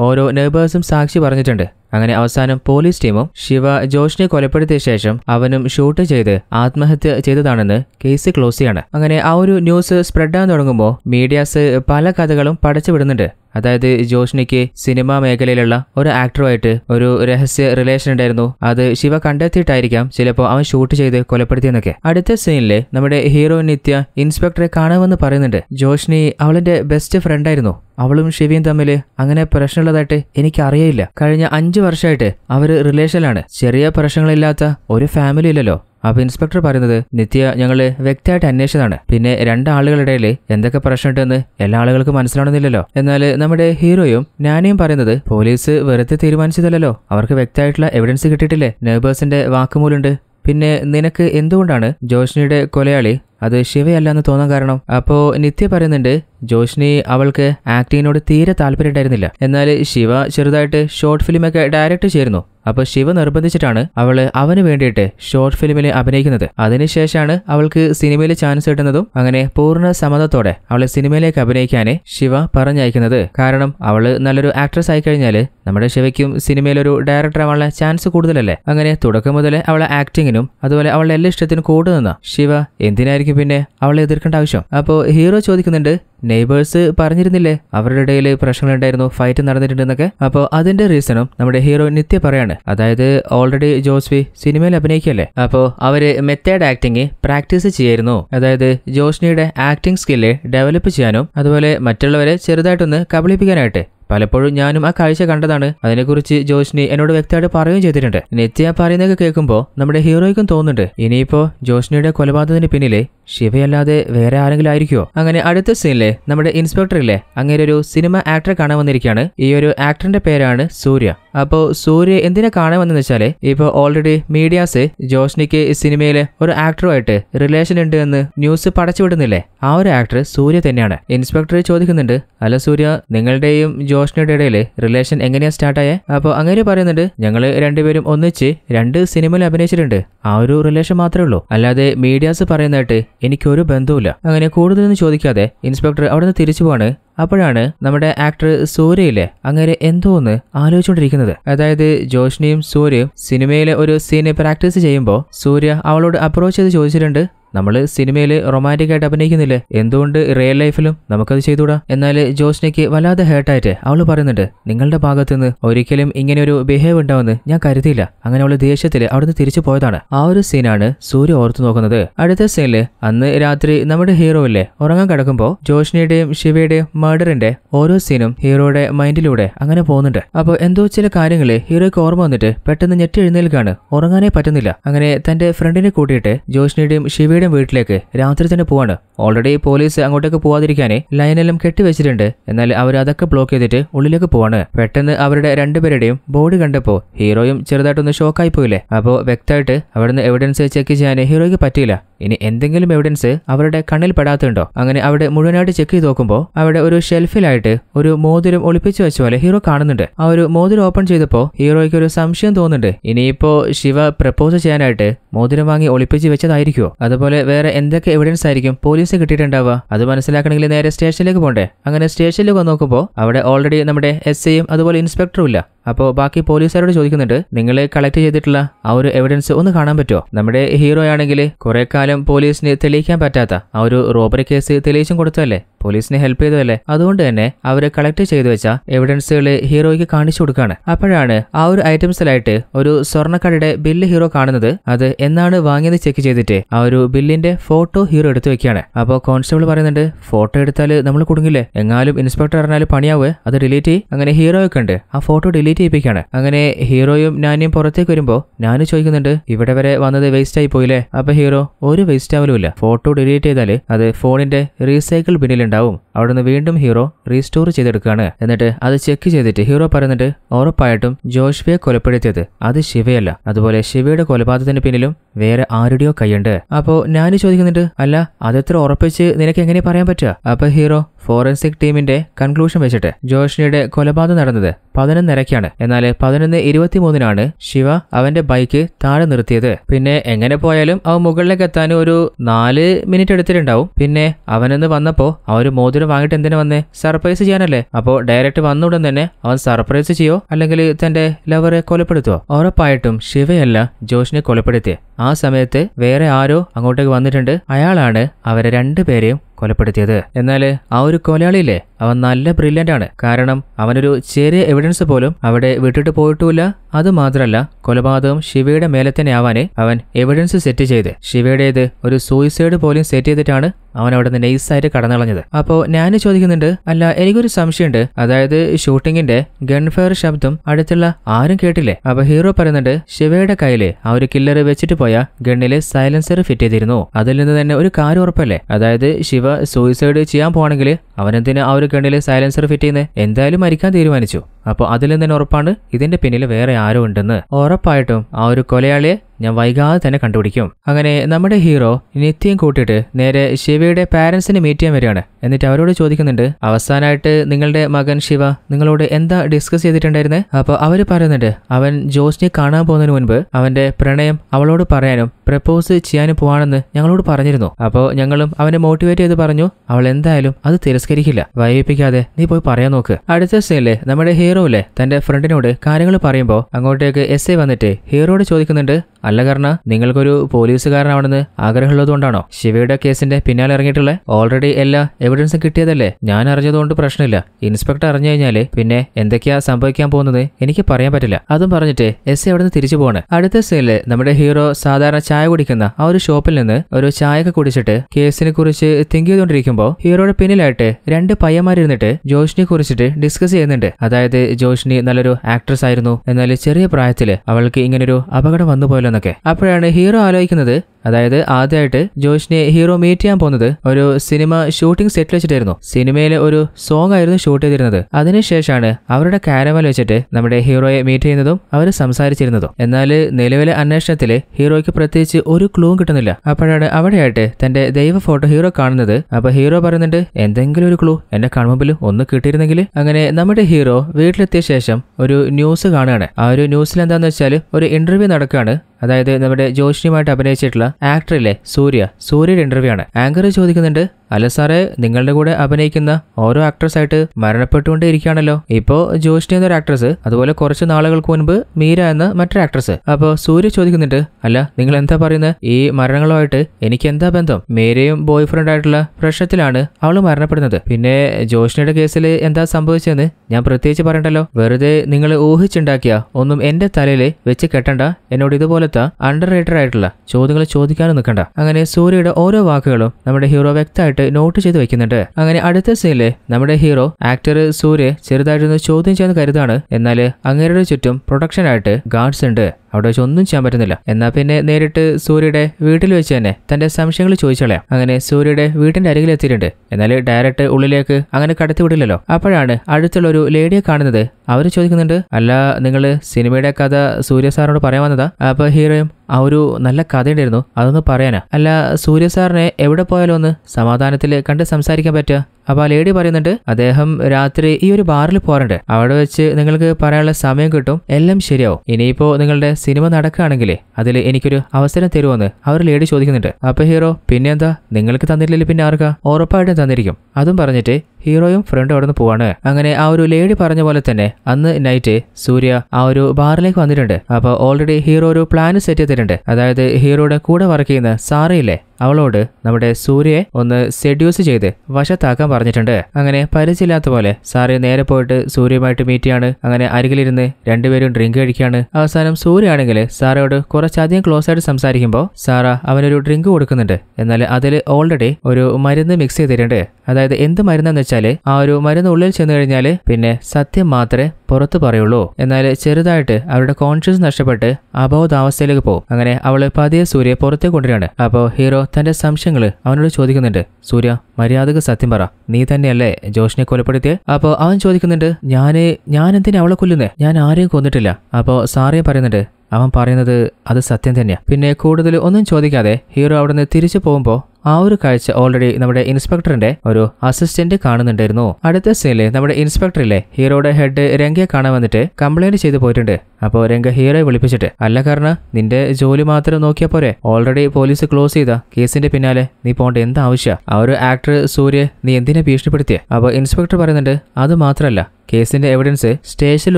A: ഓരോ നെബേഴ്സും സാക്ഷി പറഞ്ഞിട്ടുണ്ട് അങ്ങനെ അവസാനം പോലീസ് ടീമും ശിവ ജോഷിനെ കൊലപ്പെടുത്തിയ ശേഷം അവനും ഷൂട്ട് ചെയ്ത് ആത്മഹത്യ ചെയ്തതാണെന്ന് കേസ് ക്ലോസ് ചെയ്യാണ് അങ്ങനെ ആ ഒരു ന്യൂസ് സ്പ്രെഡാൻ തുടങ്ങുമ്പോൾ മീഡിയാസ് പല കഥകളും പടച്ചു വിടുന്നുണ്ട് അതായത് ജോഷ്നിക്ക് സിനിമാ മേഖലയിലുള്ള ഒരു ആക്ടറുമായിട്ട് ഒരു രഹസ്യ റിലേഷൻ ഉണ്ടായിരുന്നു അത് ശിവ കണ്ടെത്തിയിട്ടായിരിക്കാം ചിലപ്പോൾ അവൻ ഷൂട്ട് ചെയ്ത് കൊലപ്പെടുത്തിയെന്നൊക്കെ അടുത്ത സീനില് നമ്മുടെ ഹീറോ നിത്യ ഇൻസ്പെക്ടറെ കാണുമെന്ന് പറയുന്നുണ്ട് ജോഷ്നി അവളിന്റെ ബെസ്റ്റ് ഫ്രണ്ടായിരുന്നു അവളും ശിവയും തമ്മിൽ അങ്ങനെ പ്രശ്നമുള്ളതായിട്ട് എനിക്കറിയില്ല കഴിഞ്ഞ അഞ്ചു വർഷമായിട്ട് അവർ റിലേഷനിലാണ് ചെറിയ പ്രശ്നങ്ങളില്ലാത്ത ഒരു ഫാമിലി ഇല്ലല്ലോ അപ്പൊ ഇൻസ്പെക്ടർ പറയുന്നത് നിത്യ ഞങ്ങൾ വ്യക്തിയായിട്ട് അന്വേഷിച്ചതാണ് പിന്നെ രണ്ടാളുകളിടയിൽ എന്തൊക്കെ പ്രശ്നമുണ്ടെന്ന് എല്ലാ ആളുകൾക്കും മനസ്സിലാവണമെന്നില്ലല്ലോ എന്നാൽ നമ്മുടെ ഹീറോയും നാനിയും പറയുന്നത് പോലീസ് വെറുതെ തീരുമാനിച്ചതല്ലോ അവർക്ക് വ്യക്തമായിട്ടുള്ള എവിഡൻസ് കിട്ടിയിട്ടില്ലേ നേബേഴ്സിന്റെ വാക്കുമൂലുണ്ട് പിന്നെ നിനക്ക് എന്തുകൊണ്ടാണ് ജോഷിനിയുടെ കൊലയാളി അത് ശിവയല്ലെന്ന് തോന്നാൻ കാരണം അപ്പോ നിത്യ പറയുന്നുണ്ട് ജോഷ്നി അവൾക്ക് ആക്ടിങ്ങിനോട് തീരെ ഉണ്ടായിരുന്നില്ല എന്നാൽ ശിവ ചെറുതായിട്ട് ഷോർട്ട് ഫിലിമൊക്കെ ഡയറക്റ്റ് ചെയ്യുന്നു അപ്പോൾ ശിവ നിർബന്ധിച്ചിട്ടാണ് അവൾ അവന് വേണ്ടിയിട്ട് ഷോർട്ട് ഫിലിമിൽ അഭിനയിക്കുന്നത് അതിനുശേഷമാണ് അവൾക്ക് സിനിമയിൽ ചാൻസ് കിട്ടുന്നതും അങ്ങനെ പൂർണ്ണ സമ്മതത്തോടെ അവളെ സിനിമയിലേക്ക് അഭിനയിക്കാനെ ശിവ പറഞ്ഞയക്കുന്നത് കാരണം അവൾ നല്ലൊരു ആക്ട്രസ് ആയി കഴിഞ്ഞാല് നമ്മുടെ ശിവയ്ക്കും സിനിമയിലൊരു ഡയറക്ടർ ആവാനുള്ള ചാൻസ് കൂടുതലല്ലേ അങ്ങനെ തുടക്കം മുതലേ അവളെ ആക്ടിങ്ങിനും അതുപോലെ അവളുടെ എല്ലാ ഇഷ്ടത്തിനും കൂടുനിന്ന ശിവ എന്തിനായിരിക്കും എന്തായിരിക്കും പിന്നെ അവളെ എതിർക്കേണ്ട ആവശ്യം അപ്പോൾ ഹീറോ ചോദിക്കുന്നുണ്ട് നെയ്ബേഴ്സ് പറഞ്ഞിരുന്നില്ലേ അവരുടെ ഇടയിൽ പ്രശ്നങ്ങളുണ്ടായിരുന്നു ഫൈറ്റ് നടന്നിട്ടുണ്ടെന്നൊക്കെ അപ്പോൾ അതിന്റെ റീസണും നമ്മുടെ ഹീറോ നിത്യ പറയാണ് അതായത് ഓൾറെഡി ജോസ്വി സിനിമയിൽ അഭിനയിക്കല്ലേ അപ്പോൾ അവര് മെത്തേഡ് ആക്ടിങ് പ്രാക്ടീസ് ചെയ്യായിരുന്നു അതായത് ജോസ്നിയുടെ ആക്ടിങ് സ്കില്ല് ഡെവലപ്പ് ചെയ്യാനും അതുപോലെ മറ്റുള്ളവരെ ചെറുതായിട്ടൊന്ന് കബളിപ്പിക്കാനായിട്ട് പലപ്പോഴും ഞാനും ആ കാഴ്ച കണ്ടതാണ് അതിനെക്കുറിച്ച് ജോസ്നി എന്നോട് വ്യക്തമായിട്ട് പറയുകയും ചെയ്തിട്ടുണ്ട് നിത്യ പറയുന്നതൊക്കെ കേൾക്കുമ്പോൾ നമ്മുടെ ഹീറോയ്ക്കും തോന്നുന്നുണ്ട് ഇനിയിപ്പോൾ ജോസ്നിയുടെ കൊലപാതകത്തിന് പിന്നിലെ ശിവയല്ലാതെ വേറെ ആരെങ്കിലും ആയിരിക്കുമോ അങ്ങനെ അടുത്ത സീനിലെ നമ്മുടെ ഇൻസ്പെക്ടർ ഇല്ലേ അങ്ങനെ ഒരു സിനിമ ആക്ടറെ കാണാൻ വന്നിരിക്കുകയാണ് ഈ ഒരു ആക്ടറിന്റെ പേരാണ് സൂര്യ അപ്പോൾ സൂര്യ എന്തിനാ കാണാൻ വന്നെന്ന് വെച്ചാല് ഇപ്പോൾ ഓൾറെഡി മീഡിയാസ് ജോഷ്നിക്ക് സിനിമയിലെ ഒരു ആക്ടറുമായിട്ട് റിലേഷൻ ഉണ്ട് എന്ന് ന്യൂസ് പടച്ചു വിടുന്നില്ലേ ആ ഒരു ആക്ടർ സൂര്യ തന്നെയാണ് ഇൻസ്പെക്ടർ ചോദിക്കുന്നുണ്ട് അല്ല സൂര്യ നിങ്ങളുടെയും ജോഷ്നിയുടെ ഇടയിൽ റിലേഷൻ എങ്ങനെയാണ് സ്റ്റാർട്ടായേ അപ്പോൾ അങ്ങനെ പറയുന്നുണ്ട് ഞങ്ങൾ രണ്ടുപേരും ഒന്നിച്ച് രണ്ട് സിനിമയിൽ അഭിനയിച്ചിട്ടുണ്ട് ആ ഒരു റിലേഷൻ മാത്രമേ ഉള്ളൂ അല്ലാതെ മീഡിയാസ് പറയുന്നതായിട്ട് എനിക്കൊരു ബന്ധവുമില്ല അങ്ങനെ കൂടുതലൊന്നും ചോദിക്കാതെ ഇൻസ്പെക്ടർ അവിടുന്ന് തിരിച്ചു പോവാണ് അപ്പോഴാണ് നമ്മുടെ ആക്ടർ സൂര്യയിലെ അങ്ങനെ എന്തോ ഒന്ന് ആലോചിച്ചുകൊണ്ടിരിക്കുന്നത് അതായത് ജോഷ്നിയും സൂര്യയും സിനിമയിലെ ഒരു സീന് പ്രാക്ടീസ് ചെയ്യുമ്പോൾ സൂര്യ അവളോട് അപ്രോച്ച് ചെയ്ത് ചോദിച്ചിട്ടുണ്ട് നമ്മൾ സിനിമയിൽ റൊമാൻറ്റിക് ആയിട്ട് അഭിനയിക്കുന്നില്ലേ എന്തുകൊണ്ട് റിയൽ ലൈഫിലും നമുക്കത് ചെയ്തുകൂടാ എന്നാൽ ജോസ്നയ്ക്ക് വല്ലാതെ ഹേർട്ടായിട്ട് അവൾ പറയുന്നുണ്ട് നിങ്ങളുടെ ഭാഗത്ത് നിന്ന് ഒരിക്കലും ഇങ്ങനെ ഒരു ബിഹേവ് ഉണ്ടാവുമെന്ന് ഞാൻ കരുതിയില്ല അങ്ങനെ അവൾ ദേഷ്യത്തിൽ അവിടുന്ന് തിരിച്ചു പോയതാണ് ആ ഒരു സീനാണ് സൂര്യ ഓർത്തു നോക്കുന്നത് അടുത്ത സീനിൽ അന്ന് രാത്രി നമ്മുടെ ഹീറോ ഇല്ലേ ഉറങ്ങാൻ കിടക്കുമ്പോൾ ജോഷ്നയുടെയും ശിവയുടെയും മർഡറിന്റെ ഓരോ സീനും ഹീറോയുടെ മൈൻഡിലൂടെ അങ്ങനെ പോകുന്നുണ്ട് അപ്പോൾ എന്തോ ചില കാര്യങ്ങൾ ഹീറോയ്ക്ക് ഓർമ്മ വന്നിട്ട് പെട്ടെന്ന് ഞെട്ടി എഴുന്നേൽക്കാണ് ഉറങ്ങാനേ പറ്റുന്നില്ല അങ്ങനെ തന്റെ ഫ്രണ്ടിനെ കൂട്ടിയിട്ട് ജോഷ്നയുടെയും ശിവയുടെയും രണ്ടുപേരുടെയും വീട്ടിലേക്ക് രാത്രി തന്നെ പോവാണ് ഓൾറെഡി പോലീസ് അങ്ങോട്ടേക്ക് പോവാതിരിക്കാനേ ലൈനെല്ലാം കെട്ടിവെച്ചിട്ടുണ്ട് എന്നാൽ അവർ അതൊക്കെ ബ്ലോക്ക് ചെയ്തിട്ട് ഉള്ളിലേക്ക് പോവാണ് പെട്ടെന്ന് അവരുടെ രണ്ടുപേരുടെയും ബോഡി കണ്ടപ്പോൾ ഹീറോയും ചെറുതായിട്ടൊന്ന് ഷോക്കായി പോയില്ലേ അപ്പോ വ്യക്തമായിട്ട് അവിടുന്ന് എവിഡൻസ് ചെക്ക് ചെയ്യാൻ ഹീറോയ്ക്ക് പറ്റിയില്ല ഇനി എന്തെങ്കിലും എവിഡൻസ് അവരുടെ കണ്ണിൽ പെടാത്തുണ്ടോ അങ്ങനെ അവിടെ മുഴുവനായിട്ട് ചെക്ക് ചെയ്ത് നോക്കുമ്പോൾ അവിടെ ഒരു ഷെൽഫിലായിട്ട് ഒരു മോതിരം ഒളിപ്പിച്ചു വെച്ച പോലെ ഹീറോ കാണുന്നുണ്ട് ആ ഒരു മോതിരം ഓപ്പൺ ചെയ്തപ്പോൾ ഹീറോയ്ക്ക് ഒരു സംശയം തോന്നുന്നുണ്ട് ഇനിയിപ്പോൾ ശിവ പ്രപ്പോസ് ചെയ്യാനായിട്ട് മോതിരം വാങ്ങി ഒളിപ്പിച്ച് വെച്ചതായിരിക്കുമോ അതുപോലെ വേറെ എന്തൊക്കെ എവിഡൻസ് ആയിരിക്കും പോലീസ് കിട്ടിയിട്ടുണ്ടാവുക അത് മനസ്സിലാക്കണമെങ്കിൽ നേരെ സ്റ്റേഷനിലേക്ക് പോകണ്ടേ അങ്ങനെ സ്റ്റേഷനിലേക്ക് വന്ന് നോക്കുമ്പോൾ അവിടെ ഓൾറെഡി നമ്മുടെ എസ് ഐയും അതുപോലെ ഇൻസ്പെക്ടറും ഇല്ല അപ്പോൾ ബാക്കി പോലീസുകാരോട് ചോദിക്കുന്നുണ്ട് നിങ്ങൾ കളക്ട് ചെയ്തിട്ടുള്ള ആ ഒരു എവിഡൻസ് ഒന്ന് കാണാൻ പറ്റുമോ നമ്മുടെ ഹീറോ ആണെങ്കിൽ കുറെ കാലം പോലീസിന് തെളിയിക്കാൻ പറ്റാത്ത ആ ഒരു റോബറി കേസ് തെളിയിച്ചും കൊടുത്തല്ലേ പോലീസിനെ ഹെൽപ്പ് ചെയ്തതല്ലേ അതുകൊണ്ട് തന്നെ അവരെ കളക്ട് ചെയ്തു വെച്ച എവിഡൻസുകൾ ഹീറോയ്ക്ക് കാണിച്ചു കൊടുക്കുകയാണ് അപ്പോഴാണ് ആ ഒരു ഐറ്റംസിലായിട്ട് ഒരു സ്വർണ്ണക്കടയുടെ ബില്ല് ഹീറോ കാണുന്നത് അത് എന്നാണ് വാങ്ങിയത് ചെക്ക് ചെയ്തിട്ട് ആ ഒരു ബില്ലിന്റെ ഫോട്ടോ ഹീറോ എടുത്തു വെക്കുകയാണ് അപ്പോൾ കോൺസ്റ്റബിൾ പറയുന്നുണ്ട് ഫോട്ടോ എടുത്താൽ നമ്മൾ കുടുങ്ങില്ലേ എങ്ങാലും ഇൻസ്പെക്ടർ പറഞ്ഞാലും പണിയാവുക അത് ഡിലീറ്റ് ചെയ്യും അങ്ങനെ ഹീറോയൊക്കെ ഉണ്ട് ആ ഫോട്ടോ ഡിലീറ്റ് ചെയ്യിപ്പിക്കുകയാണ് അങ്ങനെ ഹീറോയും നാനിയും പുറത്തേക്ക് വരുമ്പോൾ ഞാനും ചോദിക്കുന്നുണ്ട് ഇവിടെ വരെ വന്നത് വേസ്റ്റ് ആയി പോയില്ലേ അപ്പോൾ ഹീറോ ഒരു വേസ്റ്റ് ആവലുമില്ല ഫോട്ടോ ഡിലീറ്റ് ചെയ്താൽ അത് ഫോണിന്റെ റീസൈക്കിൾ ബിന്നിലുണ്ട് ഉണ്ടാവും അവിടുന്ന് വീണ്ടും ഹീറോ റീസ്റ്റോർ ചെയ്തെടുക്കുകയാണ് എന്നിട്ട് അത് ചെക്ക് ചെയ്തിട്ട് ഹീറോ പറയുന്നുണ്ട് ഉറപ്പായിട്ടും ജോഷ്വയെ കൊലപ്പെടുത്തിയത് അത് ശിവയല്ല അതുപോലെ ശിവയുടെ കൊലപാതകത്തിന് പിന്നിലും വേറെ ആരുടെയോ കൈയുണ്ട് അപ്പോൾ ഞാൻ ചോദിക്കുന്നുണ്ട് അല്ല അതെത്ര ഉറപ്പിച്ച് നിനക്ക് എങ്ങനെ പറയാൻ പറ്റുക അപ്പോൾ ഹീറോ ഫോറൻസിക് ടീമിന്റെ കൺക്ലൂഷൻ വെച്ചിട്ട് ജോഷിനിയുടെ കൊലപാതകം നടന്നത് പതിനൊന്നരയ്ക്കാണ് എന്നാൽ പതിനൊന്ന് ഇരുപത്തിമൂന്നിനാണ് ശിവ അവന്റെ ബൈക്ക് താഴെ നിർത്തിയത് പിന്നെ എങ്ങനെ പോയാലും അവൻ മുകളിലേക്ക് എത്താൻ ഒരു നാല് മിനിറ്റ് എടുത്തിട്ടുണ്ടാവും പിന്നെ അവനെന്ന് വന്നപ്പോൾ ആ ഒരു മോതിരം വാങ്ങിട്ട് എന്തിനു വന്ന് സർപ്രൈസ് ചെയ്യാനല്ലേ അപ്പോൾ ഡയറക്റ്റ് വന്ന ഉടൻ തന്നെ അവൻ സർപ്രൈസ് ചെയ്യോ അല്ലെങ്കിൽ തന്റെ ലവറെ കൊലപ്പെടുത്തുവോ ഉറപ്പായിട്ടും ശിവയല്ല ജോഷിനെ കൊലപ്പെടുത്തിയ ആ സമയത്ത് വേറെ ആരോ അങ്ങോട്ടേക്ക് വന്നിട്ടുണ്ട് അയാളാണ് അവരെ രണ്ടുപേരെയും കൊലപ്പെടുത്തിയത് എന്നാൽ ആ ഒരു കൊലയാളിയില്ലേ അവൻ നല്ല ബ്രില്യൻ്റ് ആണ് കാരണം അവനൊരു ചെറിയ എവിഡൻസ് പോലും അവിടെ വിട്ടിട്ട് പോയിട്ടുമില്ല അതുമാത്രമല്ല കൊലപാതകം ശിവയുടെ മേലെ തന്നെ ആവാനെ അവൻ എവിഡൻസ് സെറ്റ് ചെയ്ത് ശിവയുടേത് ഒരു സൂയിസൈഡ് പോലും സെറ്റ് ചെയ്തിട്ടാണ് അവൻ അവിടെ നിന്ന് നെയ്സായിട്ട് കടന്നളഞ്ഞത് അപ്പോൾ ഞാൻ ചോദിക്കുന്നുണ്ട് അല്ല എനിക്കൊരു സംശയമുണ്ട് അതായത് ഷൂട്ടിങ്ങിന്റെ ഗൺഫയർ ശബ്ദം അടുത്തുള്ള ആരും കേട്ടില്ലേ അപ്പൊ ഹീറോ പറയുന്നുണ്ട് ശിവയുടെ കയ്യില് ആ ഒരു കില്ലർ വെച്ചിട്ട് പോയ ഗണ്ണില് സൈലൻസർ ഫിറ്റ് ചെയ്തിരുന്നു അതിൽ നിന്ന് തന്നെ ഒരു കാര്യം ഉറപ്പല്ലേ അതായത് ശിവ ശിവ സൂയിസൈഡ് ചെയ്യാൻ പോവാണെങ്കിൽ അവനെന്തിനാ ആ ഒരു സൈലൻസർ ഫിറ്റ് ചെയ്യുന്നത് എന്തായാലും മരിക്കാൻ തീരുമാനിച്ചു അപ്പോൾ അതിൽ തന്നെ ഉറപ്പാണ് ഇതിന്റെ പിന്നിൽ വേറെ ആരോ ഉണ്ടെന്ന് ഉറപ്പായിട്ടും ആ ഒരു കൊലയാളിയെ ഞാൻ വൈകാതെ തന്നെ കണ്ടുപിടിക്കും അങ്ങനെ നമ്മുടെ ഹീറോ നിത്യം കൂട്ടിയിട്ട് നേരെ ശിവയുടെ പാരൻസിനെ മീറ്റ് ചെയ്യാൻ വരികയാണ് എന്നിട്ട് അവരോട് ചോദിക്കുന്നുണ്ട് അവസാനമായിട്ട് നിങ്ങളുടെ മകൻ ശിവ നിങ്ങളോട് എന്താ ഡിസ്കസ് ചെയ്തിട്ടുണ്ടായിരുന്നത് അപ്പോൾ അവർ പറയുന്നുണ്ട് അവൻ ജോസ്നെ കാണാൻ പോകുന്നതിന് മുൻപ് അവന്റെ പ്രണയം അവളോട് പറയാനും പ്രപ്പോസ് ചെയ്യാനും പോവാണെന്ന് ഞങ്ങളോട് പറഞ്ഞിരുന്നു അപ്പോൾ ഞങ്ങളും അവനെ മോട്ടിവേറ്റ് ചെയ്ത് പറഞ്ഞു അവൾ എന്തായാലും അത് തിരസ്കരിക്കില്ല വൈകിപ്പിക്കാതെ നീ പോയി പറയാൻ നോക്ക് അടുത്ത സീനില് നമ്മുടെ ഹീറോ ഹീറോ അല്ലേ തന്റെ ഫ്രണ്ടിനോട് കാര്യങ്ങൾ പറയുമ്പോൾ അങ്ങോട്ടേക്ക് എസ് ഐ വന്നിട്ട് ഹീറോയോട് ചോദിക്കുന്നുണ്ട് അല്ല കർണ നിങ്ങൾക്കൊരു പോലീസുകാരനാണെന്ന് ആഗ്രഹമുള്ളതുകൊണ്ടാണോ ശിവയുടെ കേസിന്റെ പിന്നാലെ ഇറങ്ങിയിട്ടുള്ള ഓൾറെഡി എല്ലാ എവിഡൻസും കിട്ടിയതല്ലേ ഞാൻ അറിഞ്ഞതുകൊണ്ട് പ്രശ്നമില്ല ഇൻസ്പെക്ടർ അറിഞ്ഞു കഴിഞ്ഞാല് പിന്നെ എന്തൊക്കെയാ സംഭവിക്കാൻ പോകുന്നത് എനിക്ക് പറയാൻ പറ്റില്ല അതും പറഞ്ഞിട്ട് എസ് ഐ അവിടുന്ന് തിരിച്ചു പോണ് അടുത്ത സീനില് നമ്മുടെ ഹീറോ സാധാരണ ചായ കുടിക്കുന്ന ആ ഒരു ഷോപ്പിൽ നിന്ന് ഒരു ചായയൊക്കെ കുടിച്ചിട്ട് കേസിനെ കുറിച്ച് തിങ്ക് ചെയ്തുകൊണ്ടിരിക്കുമ്പോൾ ഹീറോയുടെ പിന്നിലായിട്ട് രണ്ട് പയ്യന്മാരിരുന്നിട്ട് ജോഷിനെ കുറിച്ചിട്ട് ഡിസ്കസ് ചെയ്യുന്നുണ്ട് അതായത് ജോഷിനി നല്ലൊരു ആക്ട്രസ് ആയിരുന്നു എന്നാൽ ചെറിയ പ്രായത്തിൽ അവൾക്ക് ഇങ്ങനൊരു അപകടം വന്നു പോയല്ലോ എന്നൊക്കെ അപ്പോഴാണ് ഹീറോ ആലോചിക്കുന്നത് അതായത് ആദ്യമായിട്ട് ജോഷിനെ ഹീറോ മീറ്റ് ചെയ്യാൻ പോകുന്നത് ഒരു സിനിമ ഷൂട്ടിംഗ് സെറ്റിൽ വെച്ചിട്ടായിരുന്നു സിനിമയിലെ ഒരു സോങ് ആയിരുന്നു ഷൂട്ട് ചെയ്തിരുന്നത് അതിനുശേഷമാണ് അവരുടെ കാരമൽ വെച്ചിട്ട് നമ്മുടെ ഹീറോയെ മീറ്റ് ചെയ്യുന്നതും അവർ സംസാരിച്ചിരുന്നതും എന്നാൽ നിലവിലെ അന്വേഷണത്തിൽ ഹീറോയ്ക്ക് പ്രത്യേകിച്ച് ഒരു ക്ലൂവും കിട്ടുന്നില്ല അപ്പോഴാണ് അവിടെയായിട്ട് തന്റെ ദൈവ ഫോട്ടോ ഹീറോ കാണുന്നത് അപ്പൊ ഹീറോ പറയുന്നുണ്ട് എന്തെങ്കിലും ഒരു ക്ലൂ എന്റെ കൺമുമ്പിൽ ഒന്ന് കിട്ടിയിരുന്നെങ്കിൽ അങ്ങനെ നമ്മുടെ ഹീറോ വീട്ടിലെത്തിയ ശേഷം ഒരു ന്യൂസ് കാണുകയാണ് ആ ഒരു ന്യൂസിൽ എന്താണെന്ന് വെച്ചാൽ ഒരു ഇന്റർവ്യൂ നടക്കുകയാണ് അതായത് നമ്മുടെ ജോഷിയുമായിട്ട് അഭിനയിച്ചിട്ടുള്ള ആക്ടറിലെ സൂര്യ സൂര്യയുടെ ഇന്റർവ്യൂ ആണ് ആങ്കർ ചോദിക്കുന്നുണ്ട് അല്ല സാറേ നിങ്ങളുടെ കൂടെ അഭിനയിക്കുന്ന ഓരോ ആക്ട്രസ് ആയിട്ട് മരണപ്പെട്ടുകൊണ്ടേയിരിക്കുകയാണല്ലോ ഇപ്പോൾ ജോഷ്ണി എന്നൊരു ആക്ട്രസ് അതുപോലെ കുറച്ച് നാളുകൾക്ക് മുൻപ് മീര എന്ന മറ്റൊരു ആക്ട്രസ് അപ്പോൾ സൂര്യ ചോദിക്കുന്നുണ്ട് അല്ല നിങ്ങൾ എന്താ പറയുന്നത് ഈ മരണങ്ങളുമായിട്ട് എനിക്ക് എന്താ ബന്ധം മീരയും ബോയ് ഫ്രണ്ട് ആയിട്ടുള്ള പ്രശ്നത്തിലാണ് അവൾ മരണപ്പെടുന്നത് പിന്നെ ജോഷ്ണിയുടെ കേസിൽ എന്താ സംഭവിച്ചതെന്ന് ഞാൻ പ്രത്യേകിച്ച് പറയണ്ടല്ലോ വെറുതെ നിങ്ങൾ ഊഹിച്ചുണ്ടാക്കിയ ഒന്നും എൻ്റെ തലയിൽ വെച്ച് കെട്ടണ്ട എന്നോട് ഇതുപോലത്തെ അണ്ടർ റേറ്റഡ് ആയിട്ടുള്ള ചോദ്യങ്ങൾ ചോദിക്കാനും നിൽക്കണ്ട അങ്ങനെ സൂര്യയുടെ ഓരോ വാക്കുകളും നമ്മുടെ ഹീറോ വ്യക്തമായിട്ട് ആയിട്ട് നോട്ട് ചെയ്ത് വെക്കുന്നുണ്ട് അങ്ങനെ അടുത്ത സീനില് നമ്മുടെ ഹീറോ ആക്ടർ സൂര്യ ചെറുതായിട്ടൊന്ന് ചോദ്യം ചെയ്യുന്ന കരുതാണ് എന്നാൽ അങ്ങേരുടെ ചുറ്റും പ്രൊഡക്ഷൻ ആയിട്ട് ഗാർഡ്സ് ഉണ്ട് അവിടെ വെച്ച് ഒന്നും ചെയ്യാൻ പറ്റുന്നില്ല എന്നാൽ പിന്നെ നേരിട്ട് സൂര്യയുടെ വീട്ടിൽ വെച്ച് തന്നെ തന്റെ സംശയങ്ങൾ ചോദിച്ചളയാം അങ്ങനെ സൂര്യയുടെ വീട്ടിന്റെ അരികിൽ എത്തിയിട്ടുണ്ട് എന്നാൽ ഡയറക്റ്റ് ഉള്ളിലേക്ക് അങ്ങനെ കടത്തിവിടില്ലല്ലോ അപ്പോഴാണ് അടുത്തുള്ള ഒരു ലേഡിയെ കാണുന്നത് അവർ ചോദിക്കുന്നുണ്ട് അല്ല നിങ്ങൾ സിനിമയുടെ കഥ സൂര്യ സാറിനോട് പറയാൻ വന്നതാ അപ്പോൾ ഹീറോയും ആ ഒരു നല്ല കഥയുണ്ടായിരുന്നു അതൊന്ന് പറയാനാ അല്ല സൂര്യ സാറിനെ എവിടെ പോയാലും ഒന്ന് സമാധാനത്തിൽ കണ്ട് സംസാരിക്കാൻ പറ്റുക അപ്പോൾ ആ ലേഡി പറയുന്നുണ്ട് അദ്ദേഹം രാത്രി ഈ ഒരു ബാറിൽ പോകാറുണ്ട് അവിടെ വെച്ച് നിങ്ങൾക്ക് പറയാനുള്ള സമയം കിട്ടും എല്ലാം ശരിയാവും ഇനിയിപ്പോ നിങ്ങളുടെ സിനിമ നടക്കുകയാണെങ്കിലേ അതിൽ എനിക്കൊരു അവസരം തരുമെന്ന് അവർ ലേഡി ചോദിക്കുന്നുണ്ട് അപ്പോൾ ഹീറോ പിന്നെന്താ നിങ്ങൾക്ക് തന്നിട്ടില്ലെങ്കിൽ പിന്നെ ആർക്കാ ഉറപ്പായിട്ടും തന്നിരിക്കും അതും പറഞ്ഞിട്ട് ഹീറോയും ഫ്രണ്ടും അവിടെ നിന്ന് പോവാണ് അങ്ങനെ ആ ഒരു ലേഡി പറഞ്ഞ പോലെ തന്നെ അന്ന് നൈറ്റ് സൂര്യ ആ ഒരു ബാറിലേക്ക് വന്നിട്ടുണ്ട് അപ്പോൾ ഓൾറെഡി ഹീറോ ഒരു പ്ലാൻ സെറ്റ് ചെയ്തിട്ടുണ്ട് അതായത് ഹീറോയുടെ കൂടെ വർക്ക് ചെയ്യുന്ന സാറയില്ലേ അവളോട് നമ്മുടെ സൂര്യയെ ഒന്ന് സെഡ്യൂസ് ചെയ്ത് വശത്താക്കാൻ പറഞ്ഞിട്ടുണ്ട് അങ്ങനെ പരിചയമില്ലാത്ത പോലെ സാറേ നേരെ പോയിട്ട് സൂര്യയുമായിട്ട് മീറ്റ് ചെയ്യാണ് അങ്ങനെ അരികിലിരുന്ന് രണ്ടുപേരും ഡ്രിങ്ക് കഴിക്കുകയാണ് അവസാനം സൂര്യയാണെങ്കിൽ സാറയോട് കുറച്ചധികം ക്ലോസ് ആയിട്ട് സംസാരിക്കുമ്പോൾ സാറ അവനൊരു ഡ്രിങ്ക് കൊടുക്കുന്നുണ്ട് എന്നാൽ അതിൽ ഓൾറെഡി ഒരു മരുന്ന് മിക്സ് ചെയ്തിട്ടുണ്ട് അതായത് എന്ത് മരുന്നെന്ന് വെച്ചാൽ ആ ഒരു മരുന്ന് ഉള്ളിൽ ചെന്ന് കഴിഞ്ഞാൽ പിന്നെ സത്യം മാത്രമേ പുറത്ത് പറയുള്ളൂ എന്നാൽ ചെറുതായിട്ട് അവരുടെ കോൺഷ്യസ് നഷ്ടപ്പെട്ട് അബോധാവസ്ഥയിലേക്ക് പോകും അങ്ങനെ അവൾ പതിയെ സൂര്യയെ പുറത്തേക്ക് കൊണ്ടുവരാണ് അപ്പോൾ ഹീറോ തന്റെ സംശയങ്ങൾ അവനോട് ചോദിക്കുന്നുണ്ട് സൂര്യ മര്യാദക്ക് സത്യം പറ നീ തന്നെയല്ലേ ജോഷിനെ കൊലപ്പെടുത്തിയത് അപ്പോൾ അവൻ ചോദിക്കുന്നുണ്ട് ഞാൻ ഞാൻ എന്തിനാ അവളെ കൊല്ലുന്നേ ഞാൻ ആരെയും കൊന്നിട്ടില്ല അപ്പോൾ സാറിയെ പറയുന്നുണ്ട് അവൻ പറയുന്നത് അത് സത്യം തന്നെയാണ് പിന്നെ കൂടുതൽ ഒന്നും ചോദിക്കാതെ ഹീറോ അവിടുന്ന് തിരിച്ചു പോകുമ്പോൾ ആ ഒരു കാഴ്ച ഓൾറെഡി നമ്മുടെ ഇൻസ്പെക്ടറിന്റെ ഒരു അസിസ്റ്റന്റ് കാണുന്നുണ്ടായിരുന്നു അടുത്ത സീനില് നമ്മുടെ ഇൻസ്പെക്ടറിലെ ഹീറോയുടെ ഹെഡ് രംഗയെ കാണാൻ വന്നിട്ട് കംപ്ലൈന്റ് ചെയ്തു പോയിട്ടുണ്ട് അപ്പോൾ രംഗ ഹീറോയെ വിളിപ്പിച്ചിട്ട് അല്ല കാരണം നിന്റെ ജോലി മാത്രം നോക്കിയാൽ പോരെ ഓൾറെഡി പോലീസ് ക്ലോസ് ചെയ്ത കേസിന്റെ പിന്നാലെ നീ പോകേണ്ട എന്താവശ്യ ആ ഒരു ആക്ടർ സൂര്യ നീ എന്തിനെ ഭീഷണിപ്പെടുത്തിയ അപ്പോൾ ഇൻസ്പെക്ടർ പറയുന്നുണ്ട് അത് മാത്രമല്ല കേസിന്റെ എവിഡൻസ് സ്റ്റേഷനിൽ